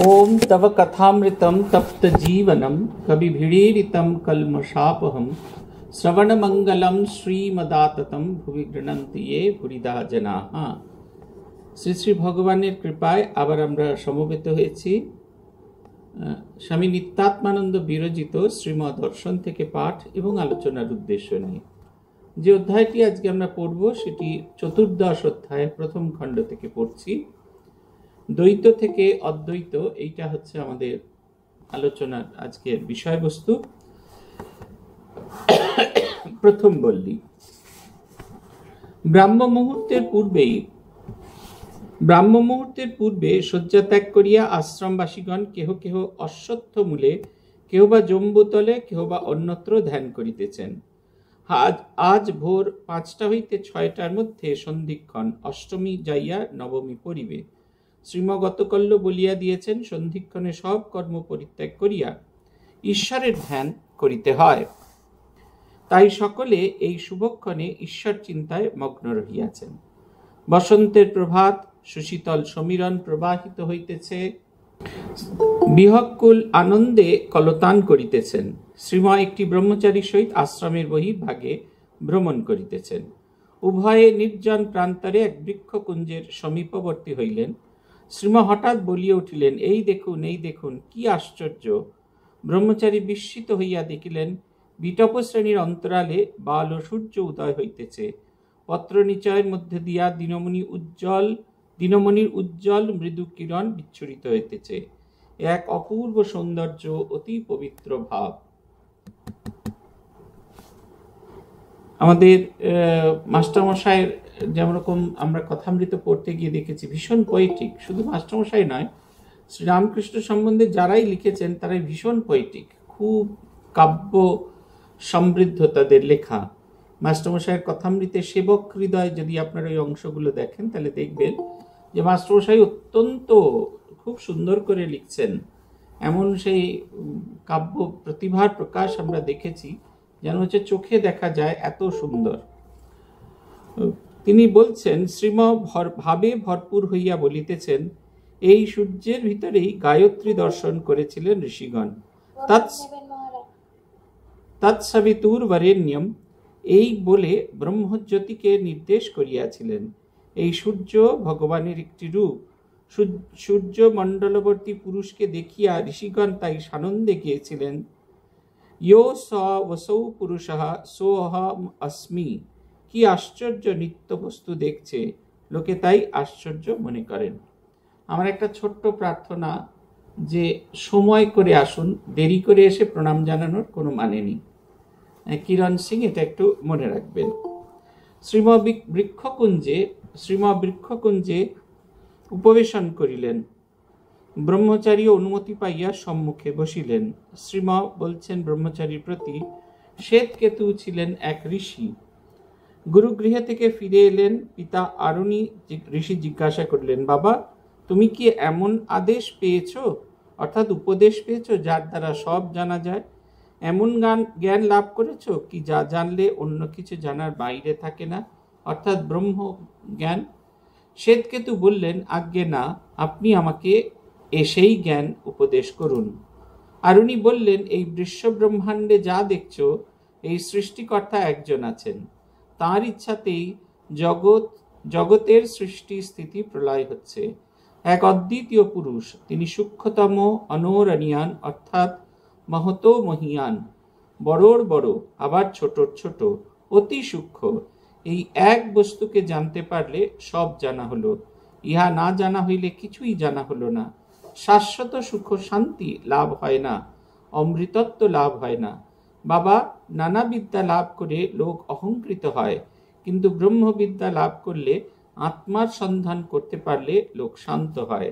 ओम तव कथामृतं तप्त जीवनं कविभिडीरितं कल्मषापहं श्रवणमङ्गलं শ্রীমদাততম ভুবি গৃণন্তি এ ভুরিদা জনাহ শ্রী শ্রী ভগবানের কৃপায় আবার আমরা সমবেত হয়েছি স্বামী নিত্যাত্মানন্দ বিরচিত শ্রীমদ দর্শন থেকে পাঠ এবং আলোচনার উদ্দেশ্য নিয়ে যে অধ্যায়টি আজকে আমরা পড়ব সেটি চতুর্দশ অধ্যায়ের প্রথম খণ্ড থেকে পড়ছি দ্বৈত থেকে অদ্বৈত এইটা হচ্ছে আমাদের আলোচনার আজকের বিষয়বস্তু প্রথম বললি ব্রাহ্ম মুহূর্তের পূর্বেই ব্রাহ্ম মুহূর্তের পূর্বে শয্যা ত্যাগ করিয়া আশ্রমবাসীগণ কেহ কেহ অশ্বত্থ মূলে কেহ বা জম্বুতলে কেহ বা অন্যত্র ধ্যান করিতেছেন আজ আজ ভোর পাঁচটা হইতে ছয়টার মধ্যে সন্ধিক্ষণ অষ্টমী যাইয়া নবমী পড়িবে শ্রীমগতকল্য বলিয়া দিয়েছেন সন্ধিক্ষণে সব কর্ম পরিত্যাগ করিয়া ঈশ্বরের ধ্যান করিতে হয় তাই সকলে এই শুভক্ষণে ঈশ্বর চিন্তায় মগ্ন রহিয়াছেন বসন্তের প্রভাত সুশীতল সমীরণ প্রবাহিত হইতেছে বিহকুল আনন্দে কলতান করিতেছেন শ্রীময় একটি ব্রহ্মচারী সহিত আশ্রমের বহির্ভাগে ভ্রমণ করিতেছেন উভয়ে নির্জন প্রান্তরে এক বৃক্ষকুঞ্জের সমীপবর্তী হইলেন শ্রীমা হঠাৎ বলিয়া উঠিলেন এই দেখুন এই দেখুন কি আশ্চর্য ব্রহ্মচারী বিস্মিত হইয়া দেখিলেন বিটপ শ্রেণীর অন্তরালে বাল ও সূর্য উদয় হইতেছে পত্র নিচয়ের মধ্যে দিয়া দিনমণি উজ্জ্বল দিনমণির উজ্জ্বল মৃদু কিরণ বিচ্ছুরিত হইতেছে এক অপূর্ব সৌন্দর্য অতি পবিত্র ভাব আমাদের মাস্টারমশাইয়ের যেমন রকম আমরা কথামৃত পড়তে গিয়ে দেখেছি ভীষণ পয়েটিক শুধু মাস্টারমশাই নয় শ্রীরামকৃষ্ণ সম্বন্ধে যারাই লিখেছেন তারাই ভীষণ পয়েটিক খুব কাব্য সমৃদ্ধ তাদের লেখা মাস্টারমশাইয়ের কথামৃতে সেবক হৃদয় যদি আপনারা ওই অংশগুলো দেখেন তাহলে দেখবেন যে মাস্টারমশাই অত্যন্ত খুব সুন্দর করে লিখছেন এমন সেই কাব্য প্রতিভার প্রকাশ আমরা দেখেছি যেন হচ্ছে চোখে দেখা যায় এত সুন্দর তিনি বলছেন শ্রীম ভর ভাবে ভরপুর হইয়া বলিতেছেন এই সূর্যের ভিতরেই গায়ত্রী দর্শন করেছিলেন ঋষিগণ তৎসাবিতুর বরেণ্যম এই বলে ব্রহ্মজ্যোতিকে নির্দেশ করিয়াছিলেন এই সূর্য ভগবানের একটি রূপ সূর্য মণ্ডলবর্তী পুরুষকে দেখিয়া ঋষিগণ তাই সানন্দে গিয়েছিলেন ইয় স বসৌ পুরুষ সোহম অস্মি কি আশ্চর্য নিত্য বস্তু দেখছে লোকে তাই আশ্চর্য মনে করেন আমার একটা ছোট্ট প্রার্থনা যে সময় করে আসুন দেরি করে এসে প্রণাম জানানোর কোনো মানে নেই কিরণ সিং এটা একটু মনে রাখবেন শ্রীম বৃক্ষকুঞ্জে শ্রীম বৃক্ষকুঞ্জে উপবেশন করিলেন ব্রহ্মচারী অনুমতি পাইয়া সম্মুখে বসিলেন শ্রীম বলছেন ব্রহ্মচারীর প্রতি শ্বেতকেতু ছিলেন এক ঋষি গুরুগৃহে থেকে ফিরে এলেন পিতা আরুণি ঋষি জিজ্ঞাসা করলেন বাবা তুমি কি এমন আদেশ পেয়েছ অর্থাৎ উপদেশ পেয়েছ যার দ্বারা সব জানা যায় এমন গান জ্ঞান লাভ করেছ কি যা জানলে অন্য কিছু জানার বাইরে থাকে না অর্থাৎ ব্রহ্ম জ্ঞান শ্বেতকেতু বললেন আজ্ঞে না আপনি আমাকে এসেই জ্ঞান উপদেশ করুন আরুণি বললেন এই বিশ্ব ব্রহ্মাণ্ডে যা দেখছ এই সৃষ্টিকর্তা একজন আছেন তার ইচ্ছাতেই জগৎ জগতের সৃষ্টি স্থিতি প্রলয় হচ্ছে এক অদ্বিতীয় পুরুষ তিনি সূক্ষ্মতম অনরণিয়ান অর্থাৎ মহত মহিয়ান বড়োর বড় আবার ছোট ছোট অতি সূক্ষ্ম এই এক বস্তুকে জানতে পারলে সব জানা হলো ইহা না জানা হইলে কিছুই জানা হলো না শাশ্বত সুখ শান্তি লাভ হয় না অমৃতত্ব লাভ হয় না বাবা নানা বিদ্যা লাভ করে লোক অহংকৃত হয় কিন্তু ব্রহ্মবিদ্যা লাভ করলে আত্মার সন্ধান করতে পারলে লোক শান্ত হয়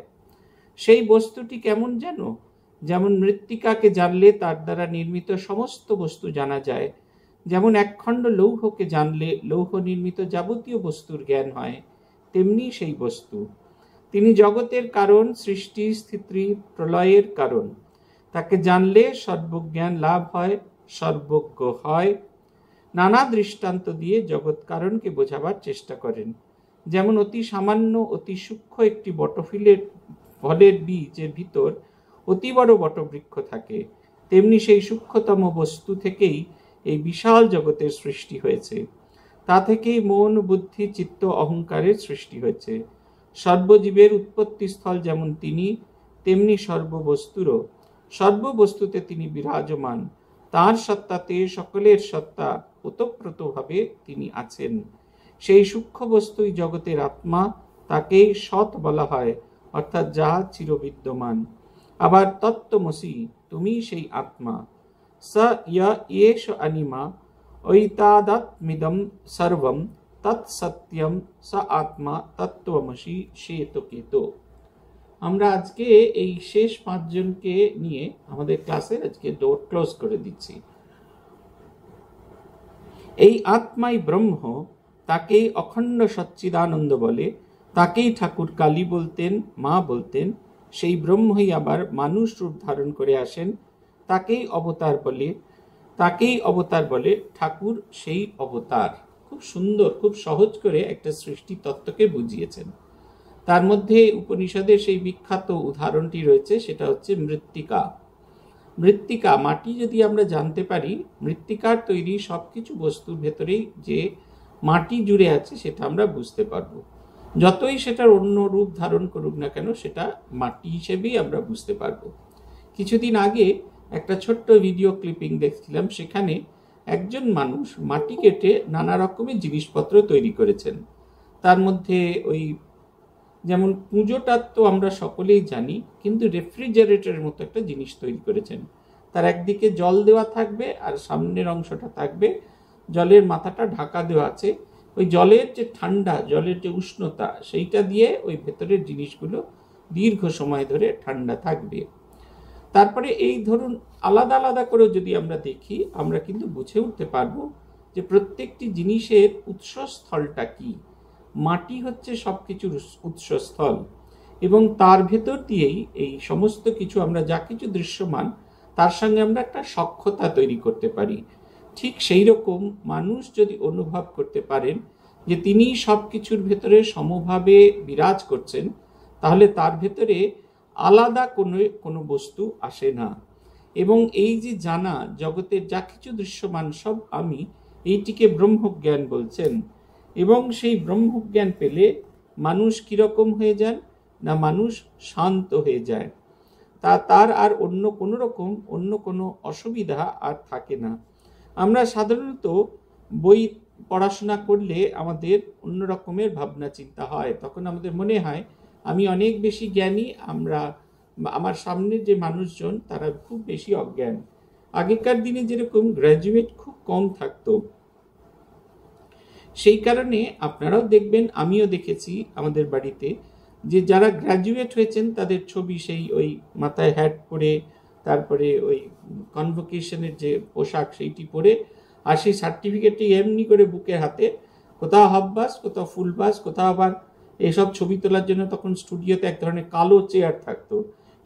সেই বস্তুটি কেমন যেন যেমন মৃত্তিকাকে জানলে তার দ্বারা নির্মিত সমস্ত বস্তু জানা যায় যেমন একখণ্ড লৌহকে জানলে লৌহ নির্মিত যাবতীয় বস্তুর জ্ঞান হয় তেমনি সেই বস্তু তিনি জগতের কারণ সৃষ্টি স্থিতি প্রলয়ের কারণ তাকে জানলে সর্বজ্ঞান লাভ হয় সর্বজ্ঞ হয় নানা দৃষ্টান্ত দিয়ে জগৎ কারণকে বোঝাবার চেষ্টা করেন যেমন অতি সামান্য অতি সূক্ষ্ম একটি বটফিলের ফলের বীজের ভিতর অতি বড় বটবৃক্ষ থাকে তেমনি সেই সূক্ষ্মতম বস্তু থেকেই এই বিশাল জগতের সৃষ্টি হয়েছে তা থেকেই মন বুদ্ধি চিত্ত অহংকারের সৃষ্টি হয়েছে সর্বজীবের উৎপত্তিস্থল যেমন তিনি তেমনি সর্ববস্তুরও সর্ববস্তুতে তিনি বিরাজমান তার সত্তাতে সকলের সত্তা ওতপ্রোতভাবে তিনি আছেন সেই সূক্ষ্ম বস্তুই জগতের আত্মা তাকেই সৎ বলা হয় অর্থাৎ যা চিরবিদ্যমান আবার তত্ত্বমসি তুমি সেই আত্মা স ইয়েষ আনিমা ঐতাদাত্মিদম সর্বম তৎসত্যম স আত্মা তত্ত্বমসি শ্বেতকেতো আমরা আজকে এই শেষ পাঁচজনকে নিয়ে আমাদের ক্লাসে আজকে ডোর ক্লোজ করে দিচ্ছি এই আত্মাই ব্রহ্ম তাকেই অখণ্ড সচ্চিদানন্দ বলে তাকেই ঠাকুর কালী বলতেন মা বলতেন সেই ব্রহ্মই আবার মানুষ রূপ ধারণ করে আসেন তাকেই অবতার বলে তাকেই অবতার বলে ঠাকুর সেই অবতার খুব সুন্দর খুব সহজ করে একটা সৃষ্টি তত্ত্বকে বুঝিয়েছেন তার মধ্যে উপনিষদের সেই বিখ্যাত উদাহরণটি রয়েছে সেটা হচ্ছে মৃত্তিকা মৃত্তিকা মাটি যদি আমরা জানতে পারি মৃত্তিকার তৈরি সব কিছু বস্তুর ভেতরেই যে মাটি জুড়ে আছে সেটা আমরা বুঝতে পারব যতই সেটার অন্য রূপ ধারণ করুক না কেন সেটা মাটি হিসেবেই আমরা বুঝতে পারব কিছুদিন আগে একটা ছোট্ট ভিডিও ক্লিপিং দেখছিলাম সেখানে একজন মানুষ মাটি কেটে নানা রকমের জিনিসপত্র তৈরি করেছেন তার মধ্যে ওই যেমন পুজোটার তো আমরা সকলেই জানি কিন্তু রেফ্রিজারেটরের মতো একটা জিনিস তৈরি করেছেন তার একদিকে জল দেওয়া থাকবে আর সামনের অংশটা থাকবে জলের মাথাটা ঢাকা দেওয়া আছে ওই জলের যে ঠান্ডা জলের যে উষ্ণতা সেইটা দিয়ে ওই ভেতরের জিনিসগুলো দীর্ঘ সময় ধরে ঠান্ডা থাকবে তারপরে এই ধরুন আলাদা আলাদা করেও যদি আমরা দেখি আমরা কিন্তু বুঝে উঠতে পারবো যে প্রত্যেকটি জিনিসের উৎসস্থলটা কী মাটি হচ্ছে সব কিছুর উৎসস্থল এবং তার ভেতর দিয়েই এই সমস্ত কিছু আমরা যা কিছু দৃশ্যমান তার সঙ্গে আমরা একটা সক্ষতা তৈরি করতে পারি ঠিক সেই রকম মানুষ যদি অনুভব করতে পারেন যে তিনি সব কিছুর ভেতরে সমভাবে বিরাজ করছেন তাহলে তার ভেতরে আলাদা কোনো কোনো বস্তু আসে না এবং এই যে জানা জগতের যা কিছু দৃশ্যমান সব আমি এইটিকে ব্রহ্মজ্ঞান বলছেন এবং সেই ব্রহ্মজ্ঞান পেলে মানুষ কীরকম হয়ে যান না মানুষ শান্ত হয়ে যায় তা তার আর অন্য কোনো রকম অন্য কোনো অসুবিধা আর থাকে না আমরা সাধারণত বই পড়াশোনা করলে আমাদের অন্য রকমের ভাবনা চিন্তা হয় তখন আমাদের মনে হয় আমি অনেক বেশি জ্ঞানী আমরা আমার সামনের যে মানুষজন তারা খুব বেশি অজ্ঞান আগেকার দিনে যেরকম গ্র্যাজুয়েট খুব কম থাকতো সেই কারণে আপনারাও দেখবেন আমিও দেখেছি আমাদের বাড়িতে যে যারা গ্র্যাজুয়েট হয়েছেন তাদের ছবি সেই ওই মাথায় হ্যাট পরে তারপরে ওই কনভোকেশনের যে পোশাক সেইটি পরে আর সেই সার্টিফিকেটটি এমনি করে বুকের হাতে কোথাও হাববাস কোথাও ফুলবাস কোথাও আবার এসব ছবি তোলার জন্য তখন স্টুডিওতে এক ধরনের কালো চেয়ার থাকতো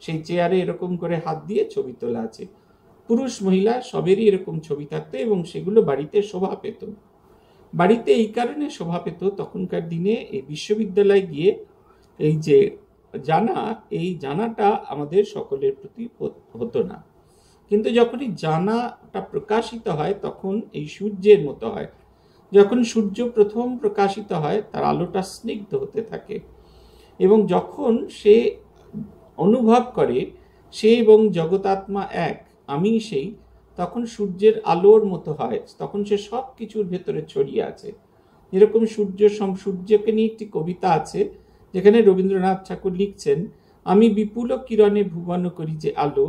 সেই চেয়ারে এরকম করে হাত দিয়ে ছবি তোলা আছে পুরুষ মহিলা সবেরই এরকম ছবি থাকতো এবং সেগুলো বাড়িতে শোভা পেত বাড়িতে এই কারণে শোভা পেত তখনকার দিনে এই বিশ্ববিদ্যালয়ে গিয়ে এই যে জানা এই জানাটা আমাদের সকলের প্রতি হতো না কিন্তু যখনই জানাটা প্রকাশিত হয় তখন এই সূর্যের মতো হয় যখন সূর্য প্রথম প্রকাশিত হয় তার আলোটা স্নিগ্ধ হতে থাকে এবং যখন সে অনুভব করে সে এবং জগতাত্মা এক আমি সেই তখন সূর্যের আলোর মতো হয় তখন সে সব কিছুর ভেতরে ছড়িয়ে আছে যেরকম সূর্য সূর্যকে নিয়ে একটি কবিতা আছে যেখানে রবীন্দ্রনাথ ঠাকুর লিখছেন আমি বিপুল কিরণে ভুবন করি যে আলো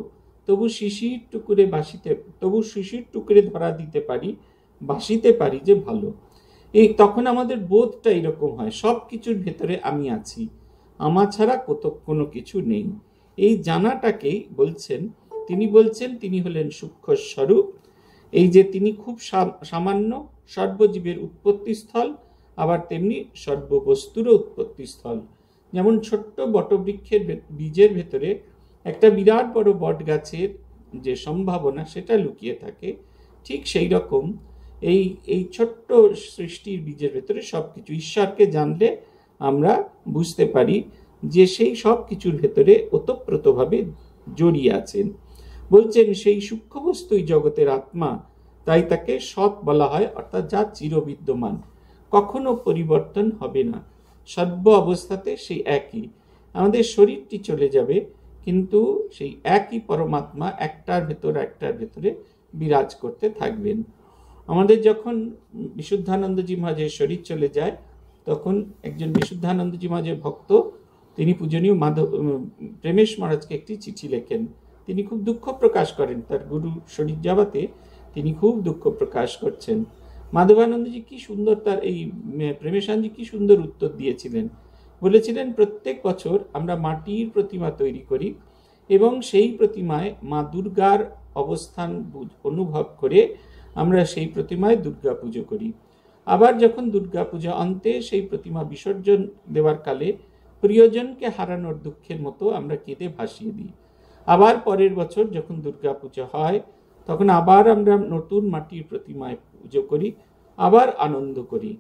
তবু শিশির টুকুরে বাসিতে তবু শিশির টুকুরে ধরা দিতে পারি বাসিতে পারি যে ভালো এই তখন আমাদের বোধটা এরকম হয় সব কিছুর ভেতরে আমি আছি আমা ছাড়া কত কোনো কিছু নেই এই জানাটাকেই বলছেন তিনি বলছেন তিনি হলেন সূক্ষ্ম স্বরূপ এই যে তিনি খুব সামান্য সর্বজীবের উৎপত্তিস্থল আবার তেমনি সর্ববস্তুরও উৎপত্তিস্থল যেমন ছোট্ট বটবৃক্ষের বীজের ভেতরে একটা বিরাট বড় বট গাছের যে সম্ভাবনা সেটা লুকিয়ে থাকে ঠিক সেই রকম এই এই ছোট্ট সৃষ্টির বীজের ভেতরে সব কিছু ঈশ্বরকে জানলে আমরা বুঝতে পারি যে সেই সব কিছুর ভেতরে ওতপ্রোতভাবে জড়িয়ে আছেন বলছেন সেই সূক্ষ্ম বস্তুই জগতের আত্মা তাই তাকে সৎ বলা হয় অর্থাৎ যা চিরবিদ্যমান কখনো পরিবর্তন হবে না সর্ব অবস্থাতে সেই একই আমাদের শরীরটি চলে যাবে কিন্তু সেই একই পরমাত্মা একটার ভেতর একটার ভেতরে বিরাজ করতে থাকবেন আমাদের যখন বিশুদ্ধানন্দজি মাঝে শরীর চলে যায় তখন একজন বিশুদ্ধানন্দজি মাঝে ভক্ত তিনি পূজনীয় মাধব প্রেমেশ মহারাজকে একটি চিঠি লেখেন তিনি খুব দুঃখ প্রকাশ করেন তার গুরু শরীর যাওয়াতে তিনি খুব দুঃখ প্রকাশ করছেন মাধবানন্দজি কি সুন্দর তার এই প্রেমেশানজি কি সুন্দর উত্তর দিয়েছিলেন বলেছিলেন প্রত্যেক বছর আমরা মাটির প্রতিমা তৈরি করি এবং সেই প্রতিমায় মা দুর্গার অবস্থান অনুভব করে আমরা সেই প্রতিমায় দুর্গা পুজো করি আবার যখন দুর্গা পূজা অন্তে সেই প্রতিমা বিসর্জন দেওয়ার কালে প্রিয়জনকে হারানোর দুঃখের মতো আমরা কেঁদে ভাসিয়ে দিই আবার পরের বছর যখন দুর্গা পুজো হয় তখন আবার আমরা নতুন মাটির প্রতিমায় পুজো করি আবার আনন্দ করি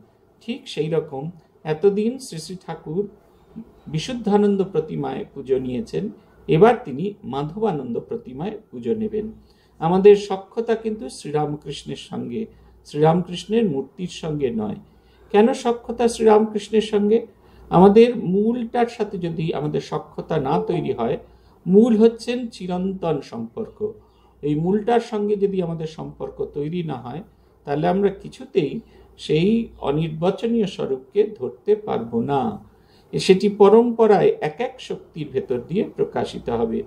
ঠিক সেই রকম এতদিন শ্রী শ্রী ঠাকুর বিশুদ্ধানন্দ প্রতিমায় পুজো নিয়েছেন এবার তিনি মাধবানন্দ প্রতিমায় পুজো নেবেন আমাদের সক্ষতা কিন্তু শ্রীরামকৃষ্ণের সঙ্গে শ্রীরামকৃষ্ণের মূর্তির সঙ্গে নয় কেন সক্ষতা শ্রীরামকৃষ্ণের সঙ্গে আমাদের মূলটার সাথে যদি আমাদের সক্ষতা না তৈরি হয় মূল হচ্ছেন চিরন্তন সম্পর্ক এই মূলটার সঙ্গে যদি আমাদের সম্পর্ক তৈরি না হয় তাহলে আমরা কিছুতেই সেই অনির্বাচনীয় স্বরূপকে ধরতে পারবো না সেটি পরম্পরায় এক এক শক্তির ভেতর দিয়ে প্রকাশিত হবে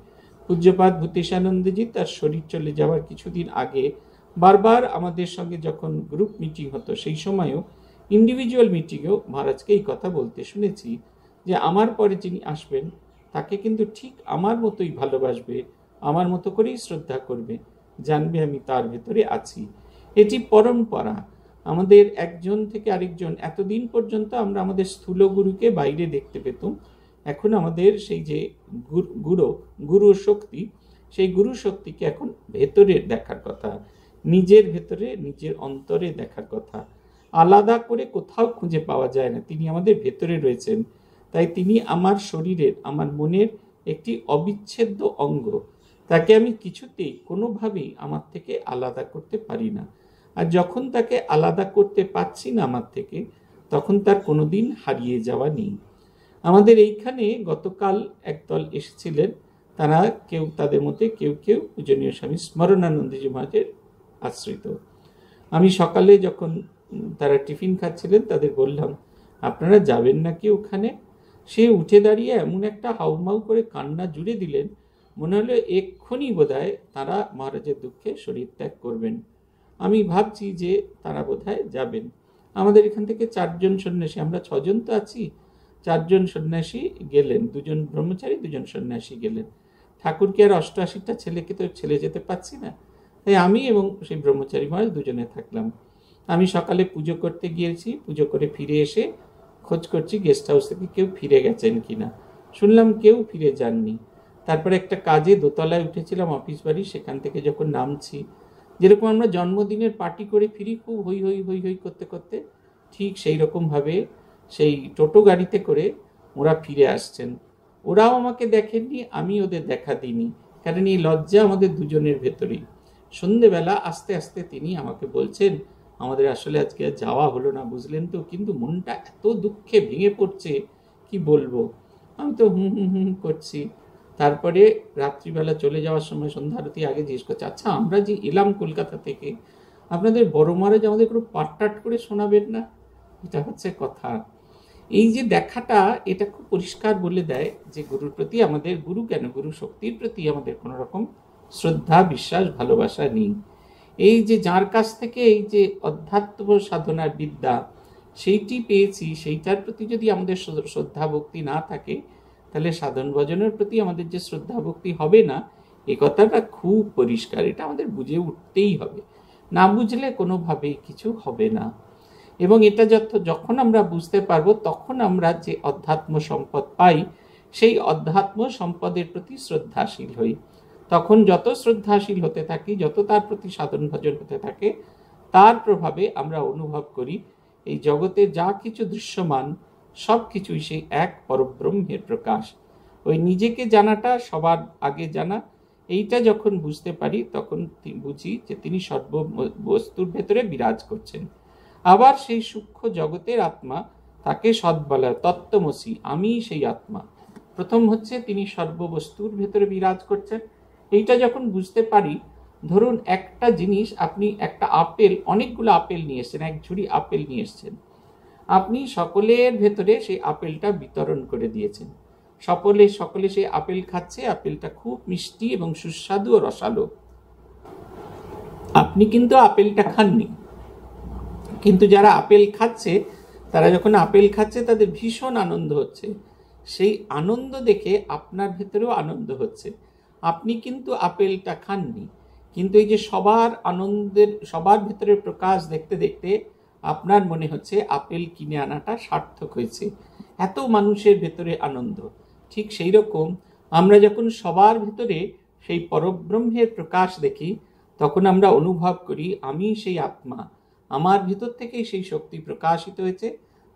পূজ্যপাত ভূতেশানন্দজি তার শরীর চলে যাওয়ার কিছুদিন আগে বারবার আমাদের সঙ্গে যখন গ্রুপ মিটিং হতো সেই সময়ও ইন্ডিভিজুয়াল মিটিংয়েও মহারাজকে এই কথা বলতে শুনেছি যে আমার পরে যিনি আসবেন তাকে কিন্তু ঠিক আমার মতোই ভালোবাসবে আমার মতো করেই শ্রদ্ধা করবে জানবে আমি তার ভেতরে আছি এটি পরম্পরা আমাদের একজন থেকে আরেকজন এতদিন পর্যন্ত আমরা আমাদের স্থূল গুরুকে বাইরে দেখতে পেতাম এখন আমাদের সেই যে গুরু গুরু শক্তি সেই গুরু শক্তিকে এখন ভেতরে দেখার কথা নিজের ভেতরে নিজের অন্তরে দেখার কথা আলাদা করে কোথাও খুঁজে পাওয়া যায় না তিনি আমাদের ভেতরে রয়েছেন তাই তিনি আমার শরীরের আমার মনের একটি অবিচ্ছেদ্য অঙ্গ তাকে আমি কিছুতেই কোনোভাবেই আমার থেকে আলাদা করতে পারি না আর যখন তাকে আলাদা করতে পারছি না আমার থেকে তখন তার কোনো দিন হারিয়ে যাওয়া নেই আমাদের এইখানে গতকাল একদল এসেছিলেন তারা কেউ তাদের মধ্যে কেউ কেউ পূজনীয় স্বামী স্মরণানন্দজি মহাজের আশ্রিত আমি সকালে যখন তারা টিফিন খাচ্ছিলেন তাদের বললাম আপনারা যাবেন নাকি ওখানে সে উঠে দাঁড়িয়ে এমন একটা হাউমাউ করে কান্না জুড়ে দিলেন মনে হলো এক্ষুনি বোধহয় তারা মহারাজের দুঃখে শরীর ত্যাগ করবেন আমি ভাবছি যে তারা বোধহয় যাবেন আমাদের এখান থেকে চারজন সন্ন্যাসী আমরা ছজন তো আছি চারজন সন্ন্যাসী গেলেন দুজন ব্রহ্মচারী দুজন সন্ন্যাসী গেলেন ঠাকুরকে আর অষ্টআশিটা ছেলেকে তো ছেলে যেতে পাচ্ছি না তাই আমি এবং সেই ব্রহ্মচারী মহারাজ দুজনে থাকলাম আমি সকালে পুজো করতে গিয়েছি পুজো করে ফিরে এসে খোঁজ করছি গেস্ট হাউস থেকে কেউ ফিরে গেছেন কি না শুনলাম কেউ ফিরে যাননি তারপরে একটা কাজে দোতলায় উঠেছিলাম অফিস বাড়ি সেখান থেকে যখন নামছি যেরকম আমরা জন্মদিনের পার্টি করে ফিরি খুব হই হই হই হই করতে করতে ঠিক সেই রকমভাবে সেই টোটো গাড়িতে করে ওরা ফিরে আসছেন ওরাও আমাকে দেখেননি আমি ওদের দেখা দিইনি কারণ এই লজ্জা আমাদের দুজনের ভেতরেই সন্ধেবেলা আস্তে আস্তে তিনি আমাকে বলছেন আমাদের আসলে আজকে যাওয়া হলো না বুঝলেন তো কিন্তু মনটা এত দুঃখে ভেঙে পড়ছে কি বলবো আমি তো হুম হুম হুম করছি তারপরে রাত্রিবেলা চলে যাওয়ার সময় সন্ধ্যারতি আগে জিজ্ঞেস করছে আচ্ছা আমরা যে এলাম কলকাতা থেকে আপনাদের বড় মহারাজ আমাদের কোনো পাটটাট করে শোনাবেন না এটা হচ্ছে কথা এই যে দেখাটা এটা খুব পরিষ্কার বলে দেয় যে গুরুর প্রতি আমাদের গুরু কেন গুরু শক্তির প্রতি আমাদের কোনো রকম শ্রদ্ধা বিশ্বাস ভালোবাসা নেই এই যে যার কাছ থেকে এই যে অধ্যাত্ম সাধনার বিদ্যা সেইটি পেয়েছি সেইটার প্রতি যদি আমাদের শ্রদ্ধা ভক্তি না থাকে তাহলে সাধন ভজনের প্রতি আমাদের যে শ্রদ্ধা ভক্তি হবে না এ কথাটা খুব পরিষ্কার এটা আমাদের বুঝে উঠতেই হবে না বুঝলে কোনোভাবেই কিছু হবে না এবং এটা যত যখন আমরা বুঝতে পারবো তখন আমরা যে অধ্যাত্ম সম্পদ পাই সেই অধ্যাত্ম সম্পদের প্রতি শ্রদ্ধাশীল হই তখন যত শ্রদ্ধাশীল হতে থাকি যত তার প্রতি সাধন ভজন হতে থাকে তার প্রভাবে আমরা অনুভব করি এই জগতে যা কিছু দৃশ্যমান সব কিছুই সেই এক পরব্রহ্মের প্রকাশ ওই নিজেকে জানাটা সবার আগে জানা এইটা যখন বুঝতে পারি তখন বুঝি যে তিনি সর্ব বস্তুর ভেতরে বিরাজ করছেন আবার সেই সূক্ষ্ম জগতের আত্মা তাকে সৎ বলা তত্ত্বমসি আমি সেই আত্মা প্রথম হচ্ছে তিনি সর্ববস্তুর ভেতরে বিরাজ করছেন এইটা যখন বুঝতে পারি ধরুন একটা জিনিস আপনি একটা আপেল অনেকগুলো আপেল নিয়ে এসছেন এক ঝুড়ি আপেল নিয়ে এসছেন আপনি সকলের ভেতরে সেই আপেলটা বিতরণ করে দিয়েছেন সকলে সকলে সেই আপেল খাচ্ছে আপেলটা খুব মিষ্টি এবং সুস্বাদু ও রসালো আপনি কিন্তু আপেলটা খাননি কিন্তু যারা আপেল খাচ্ছে তারা যখন আপেল খাচ্ছে তাদের ভীষণ আনন্দ হচ্ছে সেই আনন্দ দেখে আপনার ভেতরেও আনন্দ হচ্ছে আপনি কিন্তু আপেলটা খাননি কিন্তু এই যে সবার আনন্দের সবার ভিতরে প্রকাশ দেখতে দেখতে আপনার মনে হচ্ছে আপেল কিনে আনাটা সার্থক হয়েছে এত মানুষের ভেতরে আনন্দ ঠিক সেই রকম আমরা যখন সবার ভিতরে সেই পরব্রহ্মের প্রকাশ দেখি তখন আমরা অনুভব করি আমি সেই আত্মা আমার ভিতর থেকেই সেই শক্তি প্রকাশিত হয়েছে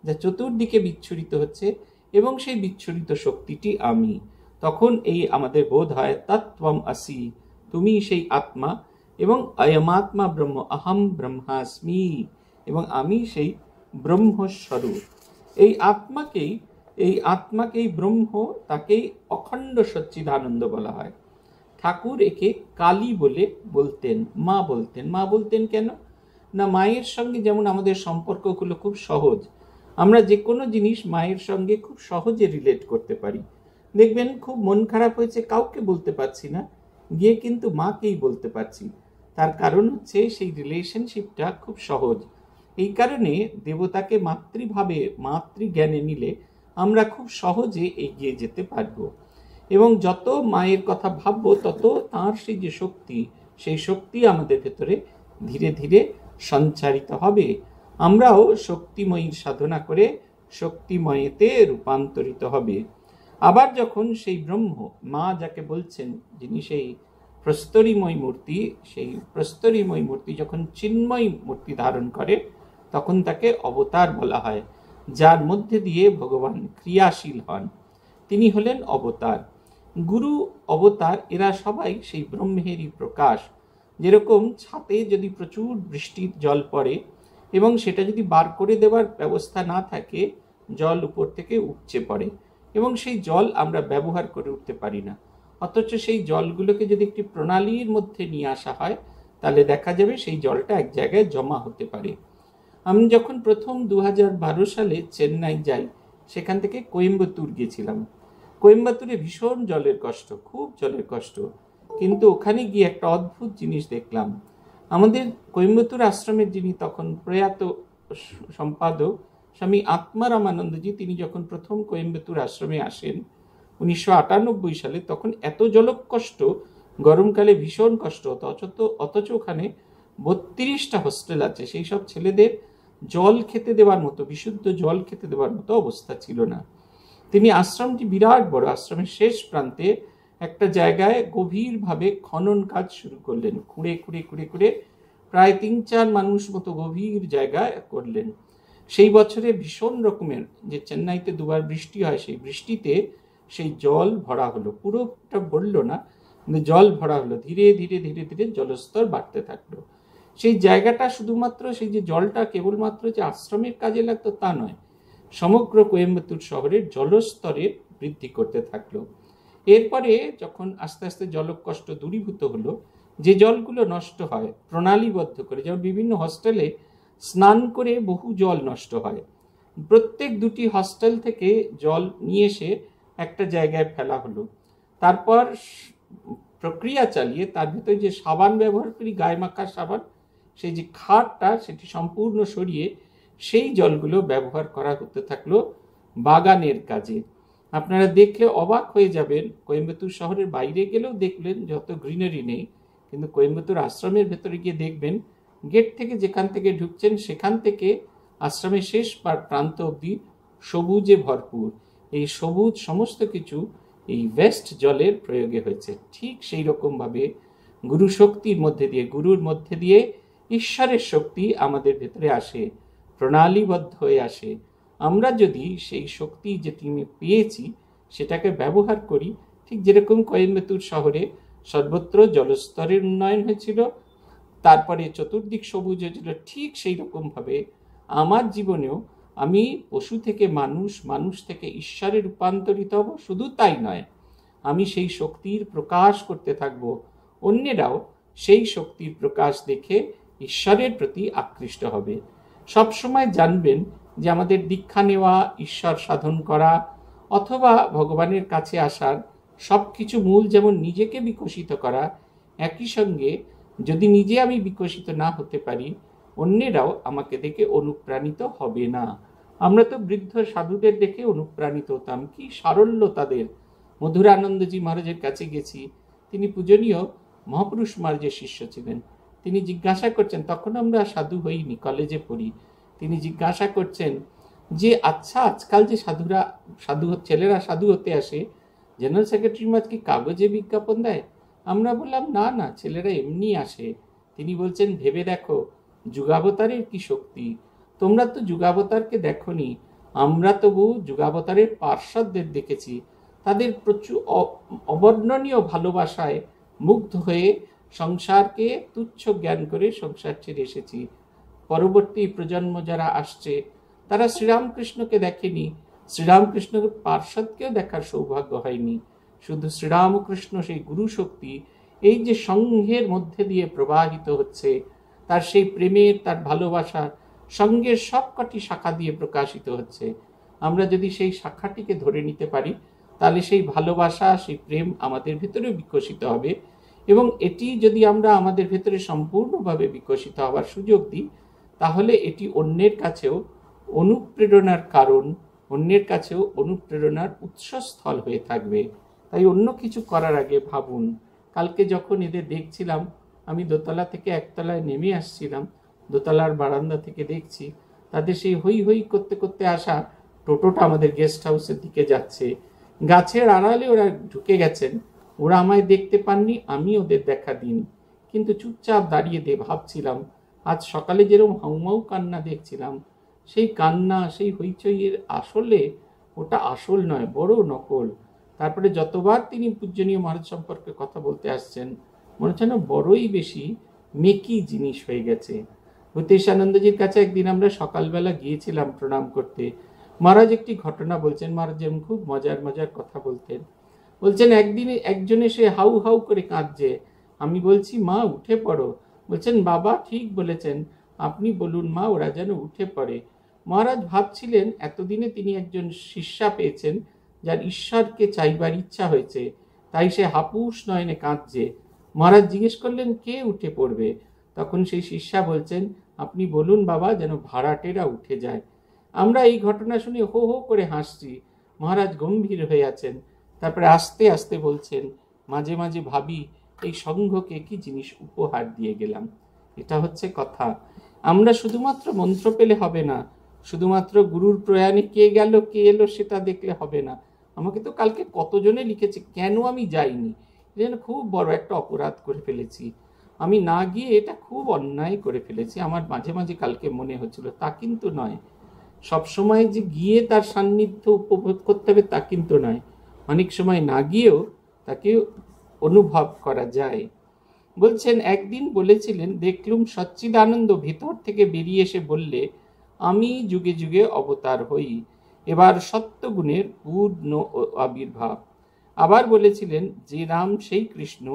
যা চতুর্দিকে বিচ্ছুরিত হচ্ছে এবং সেই বিচ্ছুরিত শক্তিটি আমি তখন এই আমাদের বোধ হয় তত্ত্বম আসি তুমি সেই আত্মা এবং অয়মাত্মা ব্রহ্ম আহম ব্রহ্মাস্মি এবং আমি সেই ব্রহ্মস্বরূপ এই আত্মাকেই এই আত্মাকেই ব্রহ্ম তাকেই অখণ্ড সচ্চিদানন্দ বলা হয় ঠাকুর একে কালী বলে বলতেন মা বলতেন মা বলতেন কেন না মায়ের সঙ্গে যেমন আমাদের সম্পর্কগুলো খুব সহজ আমরা যে কোনো জিনিস মায়ের সঙ্গে খুব সহজে রিলেট করতে পারি দেখবেন খুব মন খারাপ হয়েছে কাউকে বলতে পারছি না গিয়ে কিন্তু মাকেই বলতে পারছি তার কারণ হচ্ছে সেই রিলেশনশিপটা খুব সহজ এই কারণে দেবতাকে মাতৃভাবে মাতৃজ্ঞানে নিলে আমরা খুব সহজে এগিয়ে যেতে পারব এবং যত মায়ের কথা ভাববো তত তার সেই যে শক্তি সেই শক্তি আমাদের ভেতরে ধীরে ধীরে সঞ্চারিত হবে আমরাও শক্তিময়ীর সাধনা করে শক্তিময়েতে রূপান্তরিত হবে আবার যখন সেই ব্রহ্ম মা যাকে বলছেন যিনি সেই প্রস্তরিময় মূর্তি সেই প্রস্তরিময় মূর্তি যখন চিন্ময় মূর্তি ধারণ করে তখন তাকে অবতার বলা হয় যার মধ্যে দিয়ে ভগবান ক্রিয়াশীল হন তিনি হলেন অবতার গুরু অবতার এরা সবাই সেই ব্রহ্মেরই প্রকাশ যেরকম ছাতে যদি প্রচুর বৃষ্টির জল পড়ে এবং সেটা যদি বার করে দেওয়ার ব্যবস্থা না থাকে জল উপর থেকে উপচে পড়ে এবং সেই জল আমরা ব্যবহার করে উঠতে পারি না অথচ সেই জলগুলোকে যদি একটি প্রণালীর মধ্যে নিয়ে আসা হয় তাহলে দেখা যাবে সেই জলটা এক জায়গায় জমা হতে পারে আমি যখন প্রথম দু বারো সালে চেন্নাই যাই সেখান থেকে কোয়েম্বাতুর গিয়েছিলাম কোয়েম্বাতুরে ভীষণ জলের কষ্ট খুব জলের কষ্ট কিন্তু ওখানে গিয়ে একটা অদ্ভুত জিনিস দেখলাম আমাদের কোয়েম্বাতুর আশ্রমের যিনি তখন প্রয়াত সম্পাদক স্বামী আত্মারামানন্দজি তিনি যখন প্রথম কোয়েম্বেতুর আশ্রমে আসেন উনিশশো সালে তখন এত জলকষ্ট গরমকালে ভীষণ কষ্ট হতো অথচ অথচ ওখানে বত্রিশটা হোস্টেল আছে সেই সব ছেলেদের জল খেতে দেওয়ার মতো বিশুদ্ধ জল খেতে দেওয়ার মতো অবস্থা ছিল না তিনি আশ্রমটি বিরাট বড় আশ্রমের শেষ প্রান্তে একটা জায়গায় গভীরভাবে খনন কাজ শুরু করলেন খুঁড়ে খুঁড়ে খুঁড়ে খুঁড়ে প্রায় তিন চার মানুষ মতো গভীর জায়গায় করলেন সেই বছরে ভীষণ রকমের যে চেন্নাইতে দুবার বৃষ্টি হয় সেই বৃষ্টিতে সেই জল ভরা হলো পুরোটা ভরল না জল ভরা হলো ধীরে ধীরে ধীরে ধীরে জলস্তর বাড়তে থাকলো সেই জায়গাটা শুধুমাত্র সেই যে জলটা কেবলমাত্র যে আশ্রমের কাজে লাগতো তা নয় সমগ্র কোয়েম্বাতুর শহরের জলস্তরের বৃদ্ধি করতে থাকলো এরপরে যখন আস্তে আস্তে জলকষ্ট দূরীভূত হলো যে জলগুলো নষ্ট হয় প্রণালীবদ্ধ করে যেমন বিভিন্ন হস্টেলে স্নান করে বহু জল নষ্ট হয় প্রত্যেক দুটি হস্টেল থেকে জল নিয়ে এসে একটা জায়গায় ফেলা হলো তারপর প্রক্রিয়া চালিয়ে তার ভিতরে যে সাবান ব্যবহার করি গায়ে মাখার সাবান সেই যে খাটটা সেটি সম্পূর্ণ সরিয়ে সেই জলগুলো ব্যবহার করা হতে থাকলো বাগানের কাজে আপনারা দেখলে অবাক হয়ে যাবেন কোয়েম্বাতুর শহরের বাইরে গেলেও দেখলেন যত গ্রিনারি নেই কিন্তু কোয়েম্বাতুর আশ্রমের ভেতরে গিয়ে দেখবেন গেট থেকে যেখান থেকে ঢুকছেন সেখান থেকে আশ্রমের শেষ প্রান্ত অবধি সবুজে ভরপুর এই সবুজ সমস্ত কিছু এই ওয়েস্ট জলের প্রয়োগে হয়েছে ঠিক সেই রকমভাবে গুরু শক্তির মধ্যে দিয়ে গুরুর মধ্যে দিয়ে ঈশ্বরের শক্তি আমাদের ভেতরে আসে প্রণালীবদ্ধ হয়ে আসে আমরা যদি সেই শক্তি যে তিনি পেয়েছি সেটাকে ব্যবহার করি ঠিক যেরকম কোয়েম্বাতুর শহরে সর্বত্র জলস্তরের উন্নয়ন হয়েছিল তারপরে চতুর্দিক সবুজ হয়েছিল ঠিক সেই রকমভাবে আমার জীবনেও আমি পশু থেকে মানুষ মানুষ থেকে ঈশ্বরে রূপান্তরিত হব শুধু তাই নয় আমি সেই শক্তির প্রকাশ করতে থাকব অন্যেরাও সেই শক্তির প্রকাশ দেখে ঈশ্বরের প্রতি আকৃষ্ট হবে সবসময় জানবেন যে আমাদের দীক্ষা নেওয়া ঈশ্বর সাধন করা অথবা ভগবানের কাছে আসার সব কিছু মূল যেমন নিজেকে বিকশিত করা একই সঙ্গে যদি নিজে আমি বিকশিত না হতে পারি অন্যেরাও আমাকে দেখে অনুপ্রাণিত হবে না আমরা তো বৃদ্ধ সাধুদের দেখে অনুপ্রাণিত হতাম কি সারল্য তাদের মধুরানন্দজি মহারাজের কাছে গেছি তিনি পূজনীয় মহাপুরুষ মহারাজের শিষ্য ছিলেন তিনি জিজ্ঞাসা করছেন তখন আমরা সাধু হইনি কলেজে পড়ি তিনি জিজ্ঞাসা করছেন যে আচ্ছা আজকাল যে সাধুরা সাধু ছেলেরা সাধু হতে আসে জেনারেল সেক্রেটারি মাছ কি কাগজে বিজ্ঞাপন দেয় আমরা বললাম না না ছেলেরা এমনি আসে তিনি বলছেন ভেবে দেখো যুগাবতারের কি শক্তি তোমরা তো যুগাবতারকে দেখনি আমরা তবু যুগাবতারের পার্শ্বদের দেখেছি তাদের প্রচুর অবর্ণনীয় ভালোবাসায় মুগ্ধ হয়ে সংসারকে তুচ্ছ জ্ঞান করে সংসার ছেড়ে এসেছি পরবর্তী প্রজন্ম যারা আসছে তারা শ্রীরামকৃষ্ণকে দেখেনি শ্রীরামকৃষ্ণের পার্শ্বদকেও দেখার সৌভাগ্য হয়নি শুধু শ্রীরামকৃষ্ণ সেই গুরু শক্তি এই যে সংঘের মধ্যে দিয়ে প্রবাহিত হচ্ছে তার সেই প্রেমের তার ভালোবাসার সঙ্গের সবকটি শাখা দিয়ে প্রকাশিত হচ্ছে আমরা যদি সেই শাখাটিকে ধরে নিতে পারি তাহলে সেই ভালোবাসা সেই প্রেম আমাদের ভেতরে বিকশিত হবে এবং এটি যদি আমরা আমাদের ভেতরে সম্পূর্ণভাবে বিকশিত হওয়ার সুযোগ দিই তাহলে এটি অন্যের কাছেও অনুপ্রেরণার কারণ অন্যের কাছেও অনুপ্রেরণার উৎসস্থল হয়ে থাকবে তাই অন্য কিছু করার আগে ভাবুন কালকে যখন এদের দেখছিলাম আমি দোতলা থেকে একতলায় নেমে আসছিলাম দোতলার বারান্দা থেকে দেখছি তাদের সেই হই হই করতে করতে আসা টোটোটা আমাদের গেস্ট হাউসের দিকে যাচ্ছে গাছের আড়ালে ওরা ঢুকে গেছেন ওরা আমায় দেখতে পাননি আমি ওদের দেখা দিন কিন্তু চুপচাপ দাঁড়িয়ে দিয়ে ভাবছিলাম আজ সকালে যেরকম হাউমাউ কান্না দেখছিলাম সেই কান্না সেই হইচইয়ের আসলে ওটা আসল নয় বড় নকল তারপরে যতবার তিনি পূজনীয় মহারাজ সম্পর্কে কথা বলতে আসছেন মনে হচ্ছে না বড়ই বেশি মেকি জিনিস হয়ে গেছে হতেশ আনন্দজির কাছে একদিন আমরা সকালবেলা গিয়েছিলাম প্রণাম করতে মহারাজ একটি ঘটনা বলছেন মহারাজ যেমন খুব মজার মজার কথা বলতেন বলছেন একদিন একজন এসে হাউ হাউ করে কাঁদছে আমি বলছি মা উঠে পড়ো বলছেন বাবা ঠিক বলেছেন আপনি বলুন মা ওরা যেন উঠে পড়ে মহারাজ ভাবছিলেন এতদিনে তিনি একজন শিষ্যা পেয়েছেন যার ঈশ্বরকে চাইবার ইচ্ছা হয়েছে তাই সে হাপুস নয়নে কাঁদছে মহারাজ জিজ্ঞেস করলেন কে উঠে পড়বে তখন সেই শিষ্যা বলছেন আপনি বলুন বাবা যেন ভাড়াটেরা উঠে যায় আমরা এই ঘটনা শুনে হো হো করে হাসছি মহারাজ গম্ভীর হয়ে আছেন তারপরে আস্তে আস্তে বলছেন মাঝে মাঝে ভাবি এই সংঘকে কি জিনিস উপহার দিয়ে গেলাম এটা হচ্ছে কথা আমরা শুধুমাত্র মন্ত্র পেলে হবে না শুধুমাত্র গুরুর প্রয়াণে কে গেল কে এলো সেটা দেখলে হবে না আমাকে তো কালকে কতজনে লিখেছে কেন আমি যাইনি যেন খুব বড় একটা অপরাধ করে ফেলেছি আমি না গিয়ে এটা খুব অন্যায় করে ফেলেছি আমার মাঝে মাঝে কালকে মনে হচ্ছিল তা কিন্তু নয় সবসময় যে গিয়ে তার সান্নিধ্য উপভোগ করতে হবে তা কিন্তু নয় অনেক সময় না গিয়েও তাকে অনুভব করা যায় বলছেন একদিন বলেছিলেন দেখলুম সচ্চিদানন্দ ভেতর থেকে বেরিয়ে এসে বললে আমি যুগে যুগে অবতার হই এবার সত্যগুণের পূর্ণ আবির্ভাব আবার বলেছিলেন যে রাম সেই কৃষ্ণ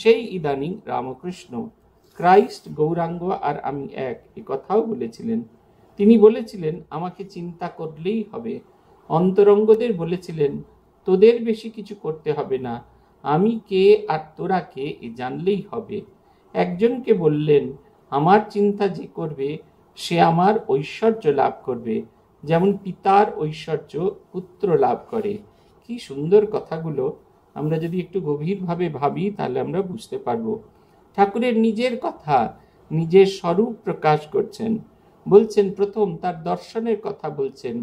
সেই ইদানিং রামকৃষ্ণ ক্রাইস্ট গৌরাঙ্গ আর আমি এক এ কথাও বলেছিলেন তিনি বলেছিলেন আমাকে চিন্তা করলেই হবে অন্তরঙ্গদের বলেছিলেন তোদের বেশি কিছু করতে হবে না আমি কে আর তোরা কে এ জানলেই হবে একজনকে বললেন আমার চিন্তা যে করবে সে আমার ঐশ্বর্য লাভ করবে যেমন পিতার ঐশ্বর্য পুত্র লাভ করে কি সুন্দর কথাগুলো আমরা যদি একটু গভীরভাবে ভাবি তাহলে আমরা বুঝতে পারব ঠাকুরের নিজের কথা নিজের স্বরূপ প্রকাশ করছেন বলছেন প্রথম তার দর্শনের কথা বলছেন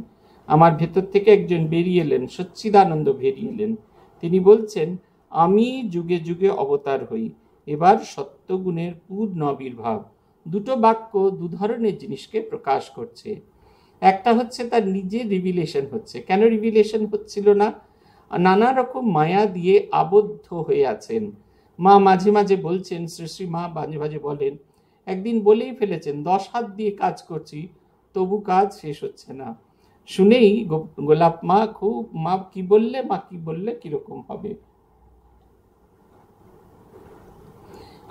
আমার ভেতর থেকে একজন বেরিয়ে এলেন সচ্চিদানন্দ বেরিয়ে এলেন তিনি বলছেন আমি যুগে যুগে অবতার হই এবার সত্যগুণের পূর্ণ আবির্ভাব দুটো বাক্য দু ধরনের জিনিসকে প্রকাশ করছে একটা হচ্ছে তার নিজে রিভিলেশন হচ্ছে কেন রিভিলেশন হচ্ছিল না নানা রকম মায়া দিয়ে আবদ্ধ হয়ে আছেন মা মাঝে মাঝে বলছেন শ্রী শ্রী মা মাঝে মাঝে বলেন একদিন বলেই ফেলেছেন দশ হাত দিয়ে কাজ করছি তবু কাজ শেষ হচ্ছে না শুনেই গোলাপ মা খুব মা কি বললে মা কি বললে কিরকম হবে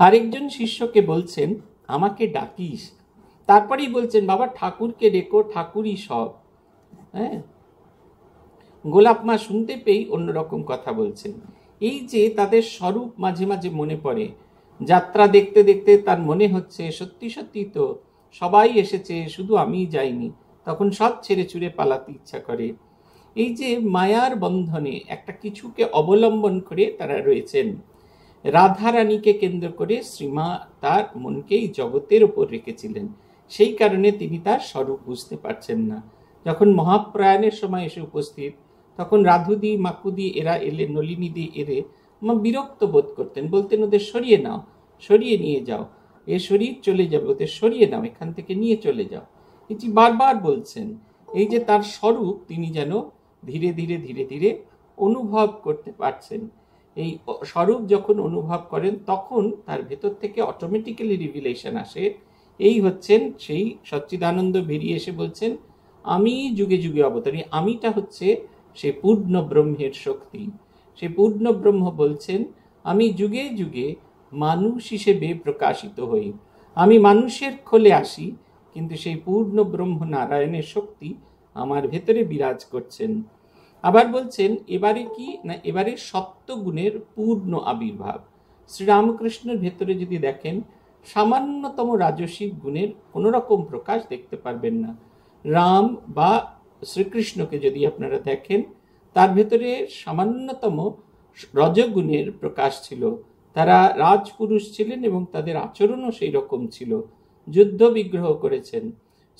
আরেকজন শিষ্যকে বলছেন আমাকে ডাকিস তারপরেই বলছেন বাবা ঠাকুরকে ডেকো ঠাকুরই সব হ্যাঁ গোলাপ মা শুনতে পেয়েই অন্যরকম কথা বলছেন এই যে তাদের স্বরূপ মাঝে মাঝে মনে পড়ে যাত্রা দেখতে দেখতে তার মনে হচ্ছে সত্যি সত্যি তো সবাই এসেছে শুধু আমিই যাইনি তখন সব ছেড়ে চুড়ে পালাতে ইচ্ছা করে এই যে মায়ার বন্ধনে একটা কিছুকে অবলম্বন করে তারা রয়েছেন রাধারানীকে কেন্দ্র করে শ্রীমা তার মনকেই জগতের ওপর রেখেছিলেন সেই কারণে তিনি তার স্বরূপ বুঝতে পারছেন না যখন মহাপ্রায়ণের সময় এসে উপস্থিত তখন রাধুদি মাকুদি এরা এলে নলিনীদি এরে মা বিরক্ত বোধ করতেন বলতেন ওদের সরিয়ে নাও সরিয়ে নিয়ে যাও এ শরীর চলে যাবে ওদের সরিয়ে নাও এখান থেকে নিয়ে চলে যাও এটি বারবার বলছেন এই যে তার স্বরূপ তিনি যেন ধীরে ধীরে ধীরে ধীরে অনুভব করতে পারছেন এই স্বরূপ যখন অনুভব করেন তখন তার ভেতর থেকে অটোমেটিক্যালি রিভিলেশন আসে এই হচ্ছেন সেই সচ্চিদানন্দ বেরিয়ে এসে বলছেন আমি যুগে যুগে অবতারী আমিটা হচ্ছে সে পূর্ণ ব্রহ্মের শক্তি সে পূর্ণ ব্রহ্ম বলছেন আমি যুগে যুগে মানুষ হিসেবে প্রকাশিত হই আমি মানুষের খোলে আসি কিন্তু সেই পূর্ণ ব্রহ্ম নারায়ণের শক্তি আমার ভেতরে বিরাজ করছেন আবার বলছেন এবারে কি না এবারে সত্যগুণের পূর্ণ আবির্ভাব শ্রীরামকৃষ্ণের ভেতরে যদি দেখেন সামান্যতম রাজস্বিক গুণের কোনোরকম প্রকাশ দেখতে পারবেন না রাম বা শ্রীকৃষ্ণকে যদি আপনারা দেখেন তার ভেতরে সামান্যতম রজগুণের প্রকাশ ছিল তারা রাজপুরুষ ছিলেন এবং তাদের আচরণও সেই রকম ছিল যুদ্ধ বিগ্রহ করেছেন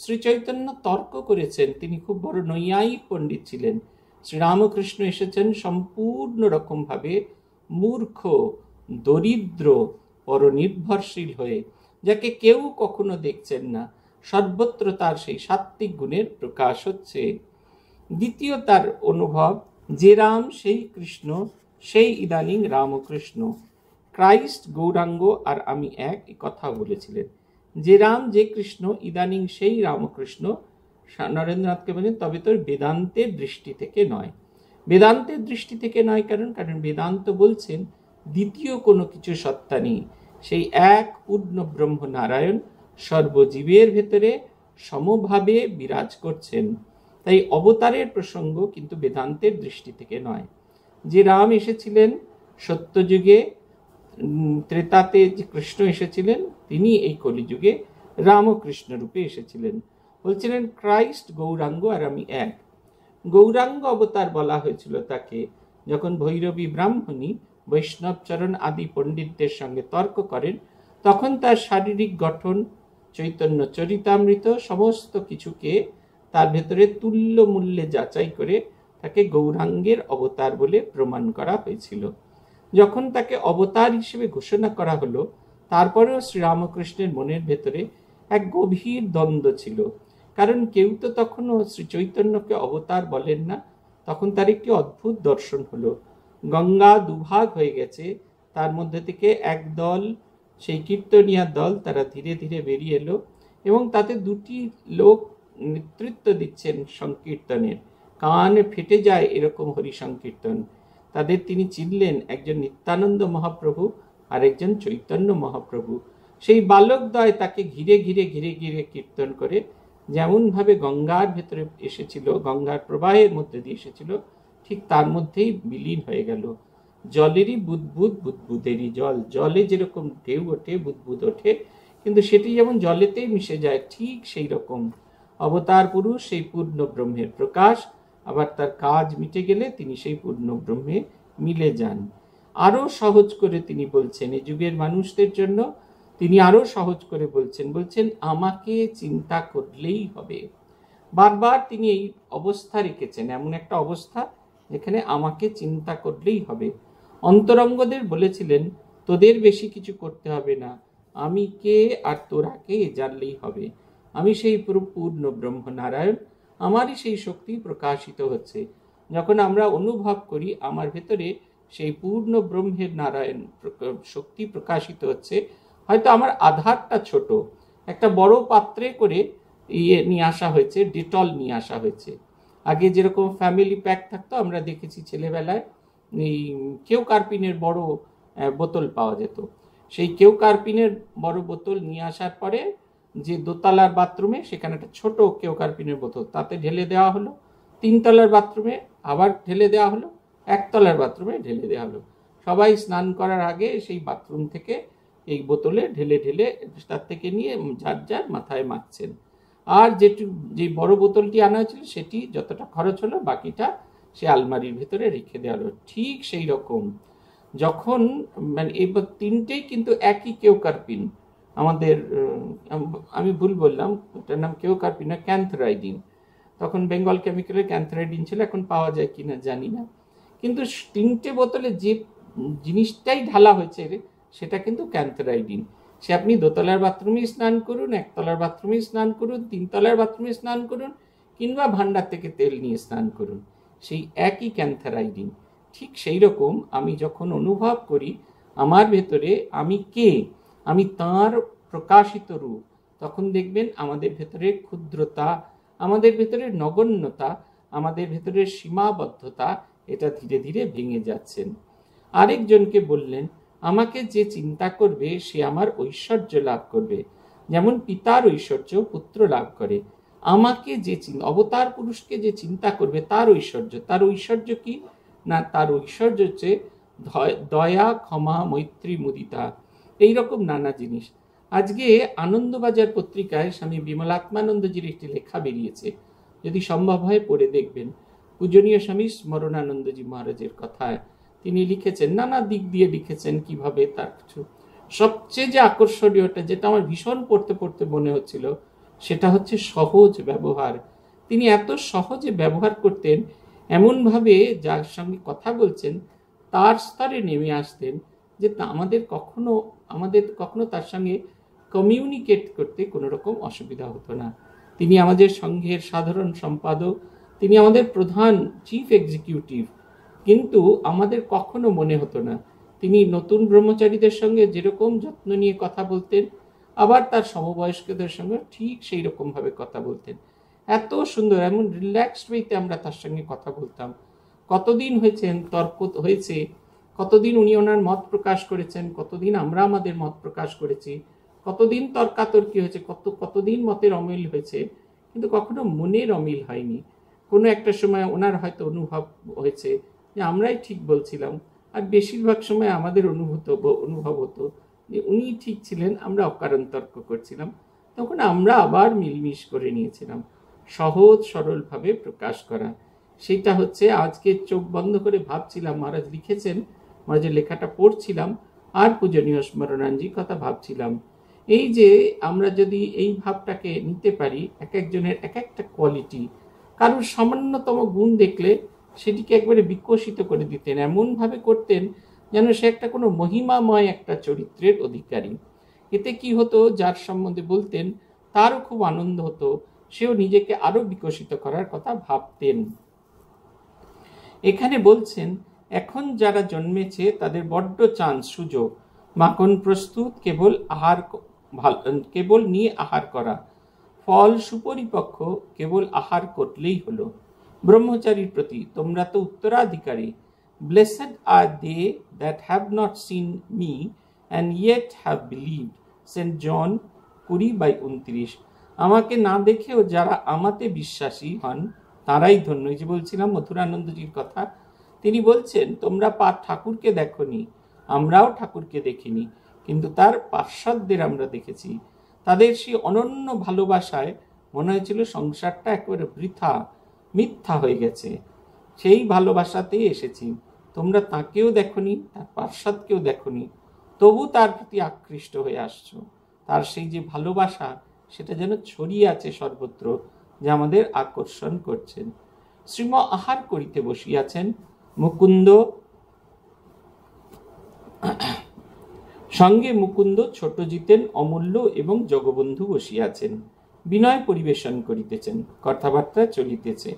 শ্রী চৈতন্য তর্ক করেছেন তিনি খুব বড় নৈয়ায়িক পণ্ডিত ছিলেন শ্রীরামকৃষ্ণ এসেছেন সম্পূর্ণ রকমভাবে মূর্খ দরিদ্র পরনির্ভরশীল হয়ে যাকে কেউ কখনো দেখছেন না সর্বত্র তার সেই সাত্ত্বিক গুণের প্রকাশ হচ্ছে দ্বিতীয় তার অনুভব যে রাম সেই কৃষ্ণ সেই ইদানিং রামকৃষ্ণ ক্রাইস্ট গৌরাঙ্গ আর আমি এক কথা বলেছিলেন যে রাম যে কৃষ্ণ ইদানিং সেই রামকৃষ্ণ নরেন্দ্রনাথকে বলেন তবে তোর বেদান্তের দৃষ্টি থেকে নয় বেদান্তের দৃষ্টি থেকে নয় কারণ কারণ বেদান্ত বলছেন দ্বিতীয় কোনো কিছু সত্তা নেই সেই এক পূর্ণ ব্রহ্ম নারায়ণ সর্বজীবের ভেতরে সমভাবে বিরাজ করছেন তাই অবতারের প্রসঙ্গ কিন্তু বেদান্তের দৃষ্টি থেকে নয় যে রাম এসেছিলেন সত্যযুগে ত্রেতাতে যে কৃষ্ণ এসেছিলেন তিনি এই কলিযুগে রামকৃষ্ণ রূপে এসেছিলেন বলছিলেন ক্রাইস্ট গৌরাঙ্গ আর আমি এক গৌরাঙ্গ অবতার বলা হয়েছিল তাকে যখন ভৈরবী ব্রাহ্মণী বৈষ্ণবচরণ আদি পণ্ডিতদের সঙ্গে তর্ক করেন তখন তার শারীরিক গঠন চৈতন্য চরিতামৃত সমস্ত কিছুকে তার ভেতরে তুল্য মূল্যে যাচাই করে তাকে গৌরাঙ্গের অবতার বলে প্রমাণ করা হয়েছিল যখন তাকে অবতার হিসেবে ঘোষণা করা হলো তারপরেও শ্রীরামকৃষ্ণের মনের ভেতরে এক গভীর দ্বন্দ্ব ছিল কারণ কেউ তো তখনও শ্রী চৈতন্যকে অবতার বলেন না তখন তার একটি অদ্ভুত দর্শন হলো গঙ্গা দুভাগ হয়ে গেছে তার মধ্যে থেকে এক দল সেই কীর্তনিয়ার দল তারা ধীরে ধীরে বেরিয়ে এলো এবং তাতে দুটি লোক নেতৃত্ব দিচ্ছেন সংকীর্তনের কান ফেটে যায় এরকম হরি সংকীর্তন তাদের তিনি চিনলেন একজন নিত্যানন্দ মহাপ্রভু আর একজন চৈতন্য মহাপ্রভু সেই বালকদ্বয় তাকে ঘিরে ঘিরে ঘিরে ঘিরে কীর্তন করে যেমনভাবে গঙ্গার ভেতরে এসেছিল গঙ্গার প্রবাহের মধ্যে দিয়ে এসেছিল ঠিক তার মধ্যেই বিলীন হয়ে গেল জলেরই বুদবুদ বুদবুদেরই জল জলে যেরকম ঢেউ ওঠে বুদবুদ ওঠে কিন্তু সেটি যেমন জলেতেই মিশে যায় ঠিক সেই রকম অবতার পুরুষ সেই পূর্ণ ব্রহ্মের প্রকাশ আবার তার কাজ মিটে গেলে তিনি সেই পূর্ণ ব্রহ্মে মিলে যান আরও সহজ করে তিনি বলছেন এই যুগের মানুষদের জন্য তিনি আরও সহজ করে বলছেন বলছেন আমাকে চিন্তা করলেই হবে বারবার তিনি এই অবস্থা রেখেছেন এমন একটা অবস্থা এখানে আমাকে চিন্তা করলেই হবে অন্তরঙ্গদের বলেছিলেন তোদের বেশি কিছু করতে হবে না আমি কে আর তোরা কে জানলেই হবে আমি সেই পূর্ণ ব্রহ্ম নারায়ণ আমারই সেই শক্তি প্রকাশিত হচ্ছে যখন আমরা অনুভব করি আমার ভেতরে সেই পূর্ণ ব্রহ্মের নারায়ণ শক্তি প্রকাশিত হচ্ছে হয়তো আমার আধারটা ছোট একটা বড় পাত্রে করে ইয়ে নিয়ে আসা হয়েছে ডিটল নিয়ে আসা হয়েছে আগে যেরকম ফ্যামিলি প্যাক থাকতো আমরা দেখেছি ছেলেবেলায় এই কেউ কার্পিনের বড় বোতল পাওয়া যেত সেই কেউ কার্পিনের বড় বোতল নিয়ে আসার পরে যে দোতলার বাথরুমে সেখানে একটা ছোট কেউ কার্পিনের বোতল তাতে ঢেলে দেওয়া হলো তিনতলার বাথরুমে আবার ঢেলে দেওয়া হলো একতলার বাথরুমে ঢেলে দেওয়া হলো সবাই স্নান করার আগে সেই বাথরুম থেকে এই বোতলে ঢেলে ঢেলে তার থেকে নিয়ে যার যার মাথায় মাখছেন আর যেটি যে বড় বোতলটি আনা হয়েছিল সেটি যতটা খরচ হলো বাকিটা সে আলমারির ভেতরে রেখে দেওয়া হলো ঠিক সেই রকম যখন মানে এই তিনটেই কিন্তু একই কেউ কার্পিন আমাদের আমি ভুল বললাম ওটার নাম কেউ কার্পিন না ক্যান্থরাইডিন তখন বেঙ্গল কেমিক্যালের ক্যান্থরাইডিন ছিল এখন পাওয়া যায় কিনা জানি না কিন্তু তিনটে বোতলে যে জিনিসটাই ঢালা হয়েছে সেটা কিন্তু ক্যান্থরাইডিন সে আপনি দোতলার বাথরুমে স্নান করুন একতলার বাথরুমে স্নান করুন তিনতলার বাথরুমে স্নান করুন কিংবা ভান্ডার থেকে তেল নিয়ে স্নান করুন সেই একই ক্যান্থারাইডিন ঠিক সেই রকম আমি যখন অনুভব করি আমার ভেতরে আমি কে আমি তার প্রকাশিত রূপ তখন দেখবেন আমাদের ভেতরে ক্ষুদ্রতা আমাদের ভেতরে নগণ্যতা আমাদের ভেতরে সীমাবদ্ধতা এটা ধীরে ধীরে ভেঙে যাচ্ছেন আরেকজনকে বললেন আমাকে যে চিন্তা করবে সে আমার ঐশ্বর্য লাভ করবে যেমন পিতার ঐশ্বর্য পুত্র লাভ করে আমাকে যে অবতার পুরুষকে যে চিন্তা করবে তার ঐশ্বর্য তার ঐশ্বর্য কি না তার ঐশ্বর্য হচ্ছে দয়া ক্ষমা মৈত্রী মুদিতা এইরকম নানা জিনিস আজকে আনন্দবাজার পত্রিকায় স্বামী বিমলাত্মানন্দজির একটি লেখা বেরিয়েছে যদি সম্ভব হয় পড়ে দেখবেন পূজনীয় স্বামী স্মরণানন্দজি মহারাজের কথায় তিনি লিখেছেন নানা দিক দিয়ে লিখেছেন কিভাবে তার কিছু সবচেয়ে যে আকর্ষণীয়টা যেটা আমার ভীষণ পড়তে পড়তে মনে হচ্ছিল সেটা হচ্ছে সহজ ব্যবহার তিনি এত সহজে ব্যবহার করতেন এমনভাবে যার সঙ্গে কথা বলছেন তার স্তরে নেমে আসতেন যে আমাদের কখনো আমাদের কখনো তার সঙ্গে কমিউনিকেট করতে কোনো রকম অসুবিধা হতো না তিনি আমাদের সংঘের সাধারণ সম্পাদক তিনি আমাদের প্রধান চিফ এক্সিকিউটিভ কিন্তু আমাদের কখনো মনে হতো না তিনি নতুন ব্রহ্মচারীদের সঙ্গে যেরকম যত্ন নিয়ে কথা বলতেন আবার তার সমবয়স্কদের সঙ্গে ঠিক সেই রকমভাবে কথা বলতেন এত সুন্দর এমন রিল্যাক্সড ওয়েতে আমরা তার সঙ্গে কথা বলতাম কতদিন হয়েছেন তর্ক হয়েছে কতদিন উনি ওনার মত প্রকাশ করেছেন কতদিন আমরা আমাদের মত প্রকাশ করেছি কতদিন তর্কাতর্কি হয়েছে কত কতদিন মতের অমিল হয়েছে কিন্তু কখনো মনের অমিল হয়নি কোনো একটা সময় ওনার হয়তো অনুভব হয়েছে যে আমরাই ঠিক বলছিলাম আর বেশিরভাগ সময় আমাদের অনুভূত অনুভব হতো যে উনি ঠিক ছিলেন আমরা অকারণ তর্ক করছিলাম তখন আমরা আবার মিলমিশ করে নিয়েছিলাম সহজ সরলভাবে প্রকাশ করা সেটা হচ্ছে আজকে চোখ বন্ধ করে ভাবছিলাম মহারাজ লিখেছেন মহারাজের লেখাটা পড়ছিলাম আর পূজনীয় স্মরণাঞ্জি কথা ভাবছিলাম এই যে আমরা যদি এই ভাবটাকে নিতে পারি এক একজনের এক একটা কোয়ালিটি কারোর সামান্যতম গুণ দেখলে সেটিকে একবারে বিকশিত করে দিতেন এমনভাবে করতেন যেন সে একটা কোনো মহিমাময় একটা চরিত্রের অধিকারী এতে কি হতো যার সম্বন্ধে বলতেন তারও খুব আনন্দ হতো সেও নিজেকে আরও বিকশিত করার কথা ভাবতেন এখানে বলছেন এখন যারা জন্মেছে তাদের বড্ড চান্স সুযোগ মাখন প্রস্তুত কেবল আহার কেবল নিয়ে আহার করা ফল সুপরিপক্ষ কেবল আহার করলেই হলো ব্রহ্মচারীর প্রতি তোমরা তো উত্তরাধিকারী blessed are they that have not seen me and yet have believed Saint John কুড়ি বাই উনত্রিশ আমাকে না দেখেও যারা আমাতে বিশ্বাসী হন তারাই ধন্য যে বলছিলাম মথুরানন্দজির কথা তিনি বলছেন তোমরা পা ঠাকুরকে দেখনি আমরাও ঠাকুরকে দেখিনি কিন্তু তার পাশ্চাত্যদের আমরা দেখেছি তাদের সেই অনন্য ভালোবাসায় মনে হয়েছিল সংসারটা একেবারে বৃথা মিথ্যা হয়ে গেছে সেই ভালোবাসাতেই এসেছি তোমরা তাকেও দেখনি তার পার্শ্বাদকেও দেখনি তবু তার প্রতি আকৃষ্ট হয়ে আসছো তার সেই যে ভালোবাসা সেটা যেন ছড়িয়ে আছে সর্বত্র যা আমাদের আকর্ষণ করছেন শ্রীম আহার করিতে বসিয়াছেন মুকুন্দ সঙ্গে মুকুন্দ ছোট জিতেন অমূল্য এবং জগবন্ধু বসিয়াছেন বিনয় পরিবেশন করিতেছেন কথাবার্তা চলিতেছে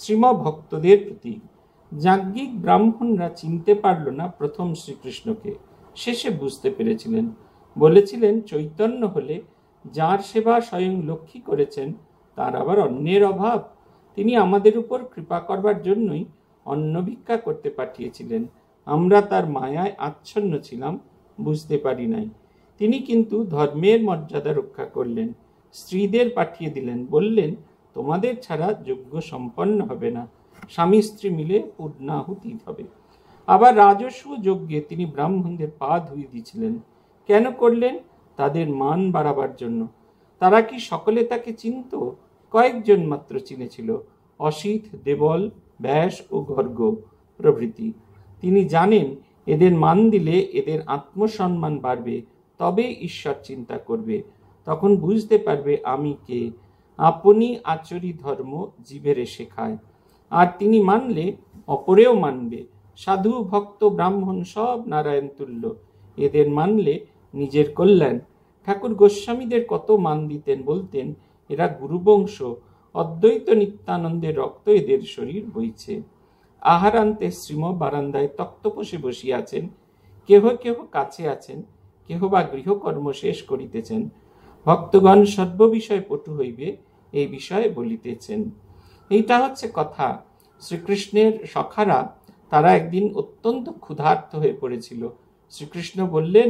শ্রীম ভক্তদের প্রতি যাজ্ঞিক ব্রাহ্মণরা চিনতে পারল না প্রথম শ্রীকৃষ্ণকে শেষে বুঝতে পেরেছিলেন বলেছিলেন চৈতন্য হলে যার সেবা স্বয়ং লক্ষ্মী করেছেন তার আবার অন্যের অভাব তিনি আমাদের উপর কৃপা করবার জন্যই অন্ন ভিক্ষা করতে পাঠিয়েছিলেন আমরা তার মায়ায় আচ্ছন্ন ছিলাম বুঝতে পারি নাই তিনি কিন্তু ধর্মের মর্যাদা রক্ষা করলেন স্ত্রীদের পাঠিয়ে দিলেন বললেন তোমাদের ছাড়া যজ্ঞ সম্পন্ন হবে না স্বামী স্ত্রী মিলে পূর্ণাহুতি হবে আবার রাজস্ব যজ্ঞে তিনি ব্রাহ্মণদের পা ধুয়ে দিয়েছিলেন কেন করলেন তাদের মান বাড়াবার জন্য তারা কি সকলে তাকে চিনত কয়েকজন মাত্র চিনেছিল অসিত দেবল ব্যাস ও গর্গ প্রভৃতি তিনি জানেন এদের মান দিলে এদের আত্মসম্মান বাড়বে তবে ঈশ্বর চিন্তা করবে তখন বুঝতে পারবে আমি কে আপনি আচরি ধর্ম জীবের শেখায় আর তিনি মানলে অপরেও মানবে সাধু ভক্ত ব্রাহ্মণ সব নারায়ণ তুল্য এদের মানলে নিজের কল্যাণ ঠাকুর গোস্বামীদের কত মান দিতেন বলতেন এরা গুরুবংশ অদ্বৈত নিত্যানন্দের রক্ত এদের শরীর বইছে আহারান্তে শ্রীম বারান্দায় তক্তপোষে বসিয়াছেন কেহ কেহ কাছে আছেন কেহ বা গৃহকর্ম শেষ করিতেছেন ভক্তগণ সর্ববিষয়ে পটু হইবে এই বিষয়ে বলিতেছেন এইটা হচ্ছে কথা শ্রীকৃষ্ণের সখারা তারা একদিন অত্যন্ত ক্ষুধার্ত হয়ে পড়েছিল শ্রীকৃষ্ণ বললেন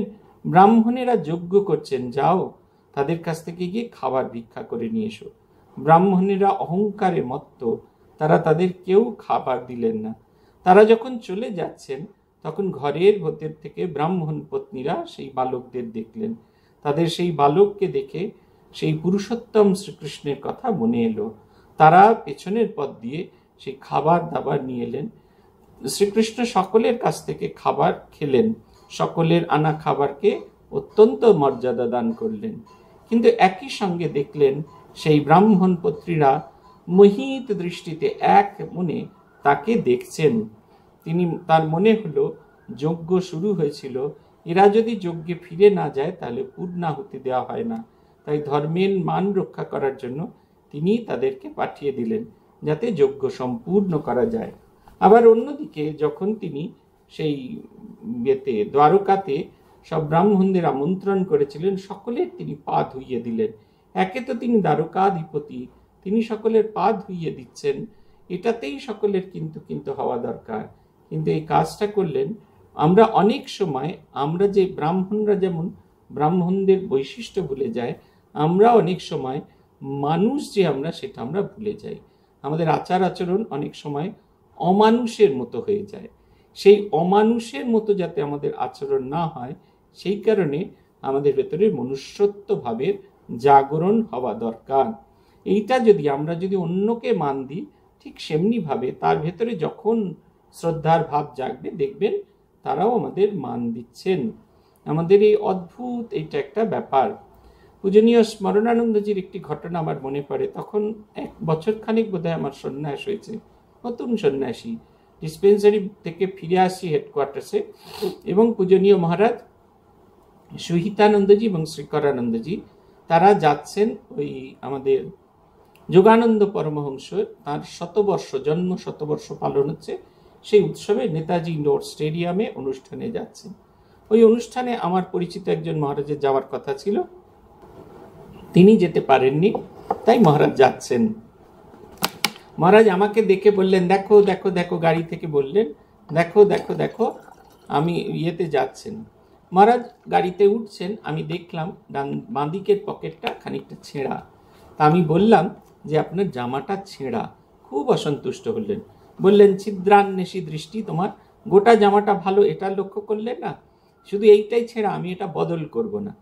ব্রাহ্মণেরা যজ্ঞ করছেন যাও তাদের কাছ থেকে গিয়ে খাবার ভিক্ষা করে নিয়ে এসো ব্রাহ্মণেরা অহংকারে মত্ত তারা তাদের কেউ খাবার দিলেন না তারা যখন চলে যাচ্ছেন তখন ঘরের ভোতের থেকে ব্রাহ্মণ পত্নীরা সেই বালকদের দেখলেন তাদের সেই বালককে দেখে সেই পুরুষোত্তম শ্রীকৃষ্ণের কথা মনে এলো তারা পেছনের পথ দিয়ে সেই খাবার দাবার নিয়ে এলেন শ্রীকৃষ্ণ সকলের কাছ থেকে খাবার খেলেন সকলের আনা খাবারকে অত্যন্ত মর্যাদা দান করলেন কিন্তু একই সঙ্গে দেখলেন সেই ব্রাহ্মণ পত্রীরা মোহিত দৃষ্টিতে এক মনে তাকে দেখছেন তিনি তার মনে হলো যজ্ঞ শুরু হয়েছিল এরা যদি যজ্ঞে ফিরে না যায় তাহলে পূর্ণাহুতি দেওয়া হয় না তাই ধর্মের মান রক্ষা করার জন্য তিনি তাদেরকে পাঠিয়ে দিলেন যাতে যজ্ঞ সম্পূর্ণ করা যায় আবার অন্যদিকে যখন তিনি সেই ইয়েতে দ্বারকাতে সব ব্রাহ্মণদের আমন্ত্রণ করেছিলেন সকলের তিনি পা ধুইয়ে দিলেন একে তো তিনি দ্বারকাধিপতি তিনি সকলের পা ধুইয়ে দিচ্ছেন এটাতেই সকলের কিন্তু কিন্তু হওয়া দরকার কিন্তু এই কাজটা করলেন আমরা অনেক সময় আমরা যে ব্রাহ্মণরা যেমন ব্রাহ্মণদের বৈশিষ্ট্য ভুলে যায় আমরা অনেক সময় মানুষ যে আমরা সেটা আমরা ভুলে যাই আমাদের আচার আচরণ অনেক সময় অমানুষের মতো হয়ে যায় সেই অমানুষের মতো যাতে আমাদের আচরণ না হয় সেই কারণে আমাদের ভেতরে মনুষ্যত্ব ভাবের জাগরণ হওয়া দরকার এইটা যদি আমরা যদি অন্যকে মান দিই ঠিক সেমনিভাবে তার ভেতরে যখন শ্রদ্ধার ভাব জাগবে দেখবেন তারাও আমাদের মান দিচ্ছেন আমাদের এই অদ্ভুত এইটা একটা ব্যাপার পূজনীয় স্মরণানন্দজির একটি ঘটনা আমার মনে পড়ে তখন এক বছর খানিক বোধহয় আমার সন্ন্যাস হয়েছে নতুন সন্ন্যাসী ডিসপেন্সারি থেকে ফিরে আসি হেডকোয়ার্টার্সে এবং পূজনীয় মহারাজ সুহিতানন্দজি এবং শ্রীকরানন্দজি তারা যাচ্ছেন ওই আমাদের যোগানন্দ পরমহংস তার শতবর্ষ জন্ম শতবর্ষ পালন হচ্ছে সেই উৎসবে নেতাজি ইন্ডোর স্টেডিয়ামে অনুষ্ঠানে যাচ্ছেন ওই অনুষ্ঠানে আমার পরিচিত একজন মহারাজের যাওয়ার কথা ছিল তিনি যেতে পারেননি তাই মহারাজ যাচ্ছেন মহারাজ আমাকে দেখে বললেন দেখো দেখো দেখো গাড়ি থেকে বললেন দেখো দেখো দেখো আমি ইয়েতে যাচ্ছেন মহারাজ গাড়িতে উঠছেন আমি দেখলাম ডান বাঁদিকের পকেটটা খানিকটা ছেঁড়া তা আমি বললাম যে আপনার জামাটা ছেঁড়া খুব অসন্তুষ্ট হলেন বললেন ছিদ্রান্বেষী দৃষ্টি তোমার গোটা জামাটা ভালো এটা লক্ষ্য করলে না শুধু এইটাই ছেড়া আমি এটা বদল করব না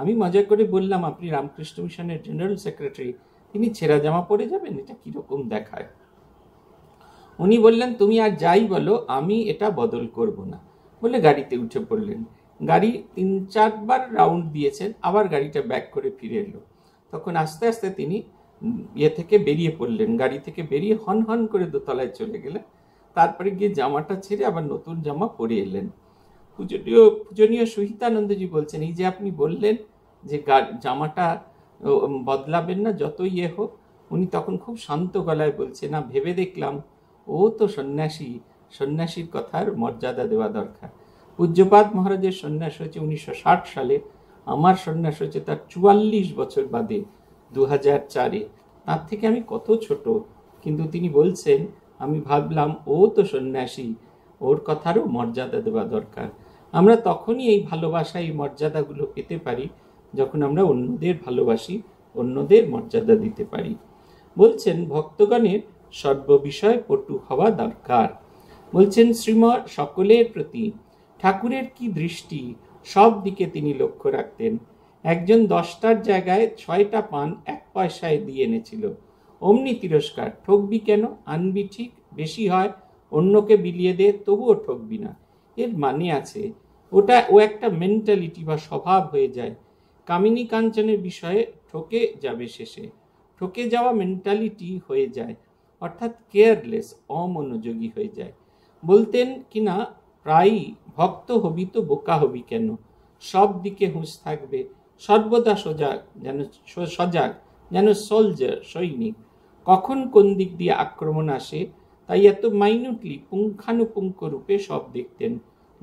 আমি মজা করে বললাম আপনি রামকৃষ্ণ মিশনের জেনারেল সেক্রেটারি তিনি ছেঁড়া জামা পরে যাবেন এটা কীরকম দেখায় উনি বললেন তুমি আর যাই বলো আমি এটা বদল করব না বলে গাড়িতে উঠে পড়লেন গাড়ি তিন চারবার রাউন্ড দিয়েছেন আবার গাড়িটা ব্যাক করে ফিরে এলো তখন আস্তে আস্তে তিনি ইয়ে থেকে বেরিয়ে পড়লেন গাড়ি থেকে বেরিয়ে হন হন করে দোতলায় চলে গেলেন তারপরে গিয়ে জামাটা ছেড়ে আবার নতুন জামা পরে এলেন পূজনীয় পূজনীয় সহিতানন্দজি বলছেন এই যে আপনি বললেন যে জামাটা বদলাবেন না যত ইয়ে হোক উনি তখন খুব শান্ত গলায় বলছে না ভেবে দেখলাম ও তো সন্ন্যাসী সন্ন্যাসীর কথার মর্যাদা দেওয়া দরকার পূজ্যপাদ মহারাজের সন্ন্যাস হয়েছে উনিশশো সালে আমার সন্ন্যাস হয়েছে তার চুয়াল্লিশ বছর বাদে দু হাজার চারে তার থেকে আমি কত ছোট কিন্তু তিনি বলছেন আমি ভাবলাম ও তো সন্ন্যাসী ওর কথারও মর্যাদা দেওয়া দরকার আমরা তখনই এই ভালোবাসা এই মর্যাদাগুলো পেতে পারি যখন আমরা অন্যদের ভালোবাসি অন্যদের মর্যাদা দিতে পারি বলছেন ভক্তগণের সর্ববিষয় পটু হওয়া দরকার বলছেন শ্রীম সকলের প্রতি ঠাকুরের কি দৃষ্টি সব দিকে তিনি লক্ষ্য রাখতেন একজন দশটার জায়গায় ছয়টা পান এক পয়সায় দিয়ে এনেছিল অমনি তিরস্কার ঠকবি কেন আনবি ঠিক বেশি হয় অন্যকে বিলিয়ে দে তবুও ঠকবি না এর মানে আছে ওটা ও একটা মেন্টালিটি বা স্বভাব হয়ে যায় কামিনী কাঞ্চনের বিষয়ে ঠকে যাবে শেষে ঠকে যাওয়া মেন্টালিটি হয়ে যায় অর্থাৎ কেয়ারলেস অমনোযোগী হয়ে যায় বলতেন কিনা প্রায়ই ভক্ত হবি তো বোকা হবি কেন সব দিকে হুঁশ থাকবে সর্বদা সজাগ যেন সজাগ যেন সোলজার সৈনিক কখন কোন দিক দিয়ে আক্রমণ আসে তাই এত মাইনুটলি পুঙ্খানুপুঙ্খ রূপে সব দেখতেন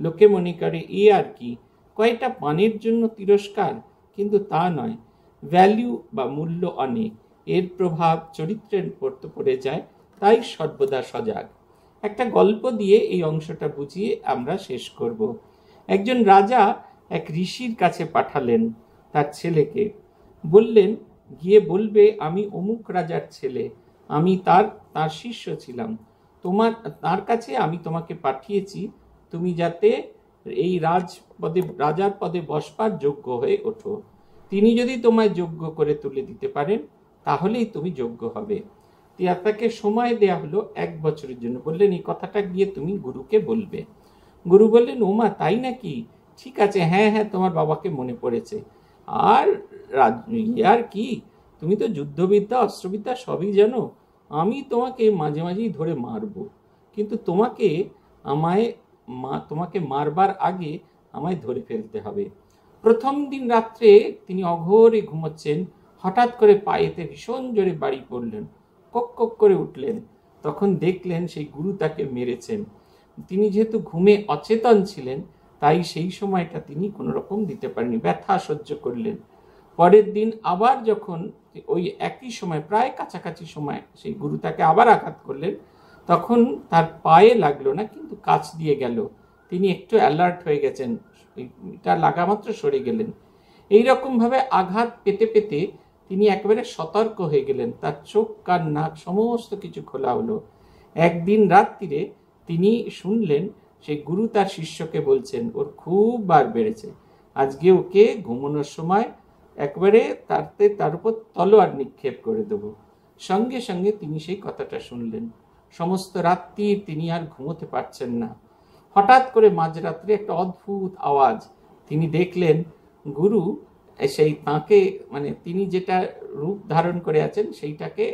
লোকে মনে করে এ আর কি কয়টা পানের জন্য তিরস্কার কিন্তু তা নয় ভ্যালু বা মূল্য অনেক এর প্রভাব চরিত্রের পড়তে পড়ে যায় তাই সর্বদা সজাগ একটা গল্প দিয়ে এই অংশটা বুঝিয়ে আমরা শেষ করব একজন রাজা এক ঋষির কাছে পাঠালেন তার ছেলেকে বললেন গিয়ে বলবে আমি অমুক রাজার ছেলে আমি তার তার শিষ্য ছিলাম তোমার তার কাছে আমি তোমাকে পাঠিয়েছি তুমি যাতে এই রাজ পদে রাজার পদে বসবার যোগ্য হয়ে ওঠো তিনি যদি তোমায় যোগ্য করে তুলে দিতে পারেন তাহলেই তুমি যোগ্য হবে তাকে সময় দেয়া হলো এক বছরের জন্য বললেন এই কথাটা গিয়ে তুমি গুরুকে বলবে গুরু বললেন ওমা তাই নাকি ঠিক আছে হ্যাঁ হ্যাঁ তোমার বাবাকে মনে পড়েছে আর আর কি তুমি তো যুদ্ধবিদ্যা অস্ত্রবিদ্যা সবই জানো আমি তোমাকে মাঝে মাঝেই ধরে মারব কিন্তু তোমাকে আমায় মা তোমাকে মারবার আগে আমায় ধরে ফেলতে হবে প্রথম দিন রাত্রে তিনি অঘোরে ঘুমোচ্ছেন হঠাৎ করে পায়েতে ভীষণ জোরে বাড়ি পড়লেন কক কক করে উঠলেন তখন দেখলেন সেই গুরু তাকে মেরেছেন তিনি যেহেতু ঘুমে অচেতন ছিলেন তাই সেই সময়টা তিনি কোনো রকম দিতে পারেনি ব্যথা সহ্য করলেন পরের দিন আবার যখন ওই একই সময় প্রায় কাছাকাছি সময় সেই গুরু তাকে আবার আঘাত করলেন তখন তার পায়ে লাগলো না কিন্তু কাছ দিয়ে গেল তিনি একটু অ্যালার্ট হয়ে গেছেন এটা লাগামাত্র সরে গেলেন এই ভাবে আঘাত পেতে পেতে তিনি একেবারে সতর্ক হয়ে গেলেন তার চোখ কান নাক সমস্ত কিছু খোলা হলো একদিন রাত্রিরে তিনি শুনলেন সেই গুরু তার শিষ্যকে বলছেন ওর খুব বার বেড়েছে আজকে ওকে ঘুমানোর সময় একবারে তারতে তার উপর তলোয়ার নিক্ষেপ করে দেব সঙ্গে সঙ্গে তিনি সেই কথাটা শুনলেন সমস্ত রাত্রি তিনি আর ঘুমোতে পারছেন না হঠাৎ করে মাঝরাত্রে একটা অদ্ভুত আওয়াজ তিনি দেখলেন গুরু সেই তাঁকে মানে তিনি যেটা রূপ ধারণ করে আছেন সেইটাকে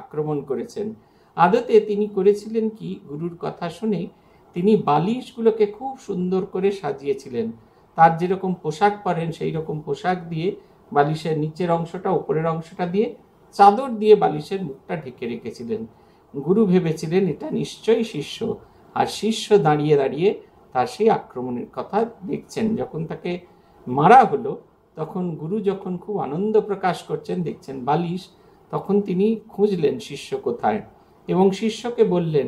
আক্রমণ করেছেন আদতে তিনি করেছিলেন কি গুরুর কথা শুনে তিনি বালিশগুলোকে খুব সুন্দর করে সাজিয়েছিলেন তার যেরকম পোশাক পরেন সেই রকম পোশাক দিয়ে বালিশের নিচের অংশটা উপরের অংশটা দিয়ে চাদর দিয়ে বালিশের মুখটা ঢেকে রেখেছিলেন গুরু ভেবেছিলেন এটা নিশ্চয়ই শিষ্য আর শিষ্য দাঁড়িয়ে দাঁড়িয়ে তার সেই আক্রমণের কথা দেখছেন যখন তাকে মারা হলো তখন গুরু যখন খুব আনন্দ প্রকাশ করছেন দেখছেন বালিশ তখন তিনি খুঁজলেন শিষ্য কোথায় এবং শিষ্যকে বললেন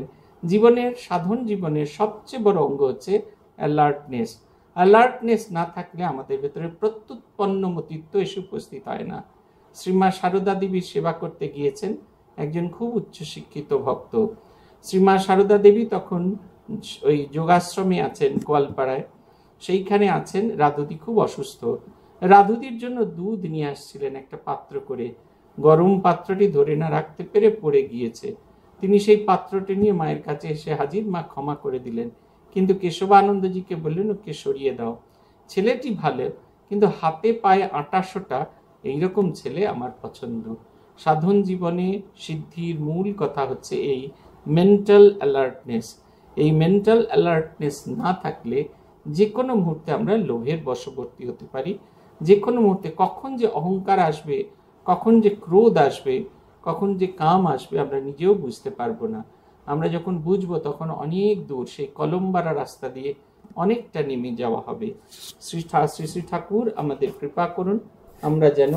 জীবনের সাধন জীবনের সবচেয়ে বড় অঙ্গ হচ্ছে অ্যালার্টনেস অ্যালার্টনেস না থাকলে আমাদের ভেতরে প্রত্যুৎপন্ন মতিত্ব এসে উপস্থিত হয় না শ্রীমা সারদা দেবীর সেবা করতে গিয়েছেন একজন খুব উচ্চশিক্ষিত ভক্ত শ্রীমা সারদা দেবী তখন ওই যোগাশ্রমে আছেন গোয়ালপাড়ায় সেইখানে আছেন রাধুদি খুব অসুস্থ রাধুদির জন্য দুধ নিয়ে আসছিলেন একটা পাত্র করে গরম পাত্রটি ধরে না রাখতে পেরে পড়ে গিয়েছে তিনি সেই পাত্রটি নিয়ে মায়ের কাছে এসে হাজির মা ক্ষমা করে দিলেন কিন্তু কেশবানন্দজিকে বললেন ওকে সরিয়ে দাও ছেলেটি ভালো কিন্তু হাতে পায়ে আটাশোটা এইরকম ছেলে আমার পছন্দ সাধন জীবনে সিদ্ধির মূল কথা হচ্ছে এই মেন্টাল অ্যালার্টনেস এই মেন্টাল অ্যালার্টনেস না থাকলে যে কোনো মুহূর্তে আমরা লোভের বশবর্তী হতে পারি যে কোনো মুহূর্তে কখন যে অহংকার আসবে কখন যে ক্রোধ আসবে কখন যে কাম আসবে আমরা নিজেও বুঝতে পারবো না আমরা যখন বুঝবো তখন অনেক দূর সেই কলম্বারা রাস্তা দিয়ে অনেকটা নেমে যাওয়া হবে শ্রী শ্রী শ্রী ঠাকুর আমাদের কৃপা করুন আমরা যেন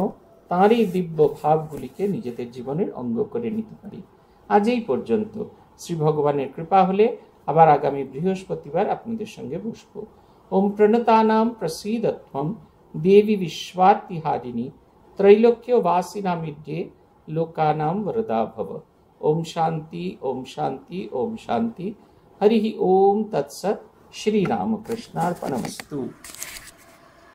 তাঁরই দিব্য ভাবগুলিকে নিজেদের জীবনের অঙ্গ করে নিতে পারি আজ এই পর্যন্ত শ্রী ভগবানের কৃপা হলে আবার আগামী বৃহস্পতিবার আপনাদের সঙ্গে বসব ওম প্রণতানাম প্রসীদত্বম দেবী বিশ্বার্তিহারিণী ত্রৈলোক্য বাসিনামিড্যে लोकानाम वरदा भव ओम शांति ओम शांति ओम शांति हरि ओम तत्सत श्री कृष्णार्पणमस्तु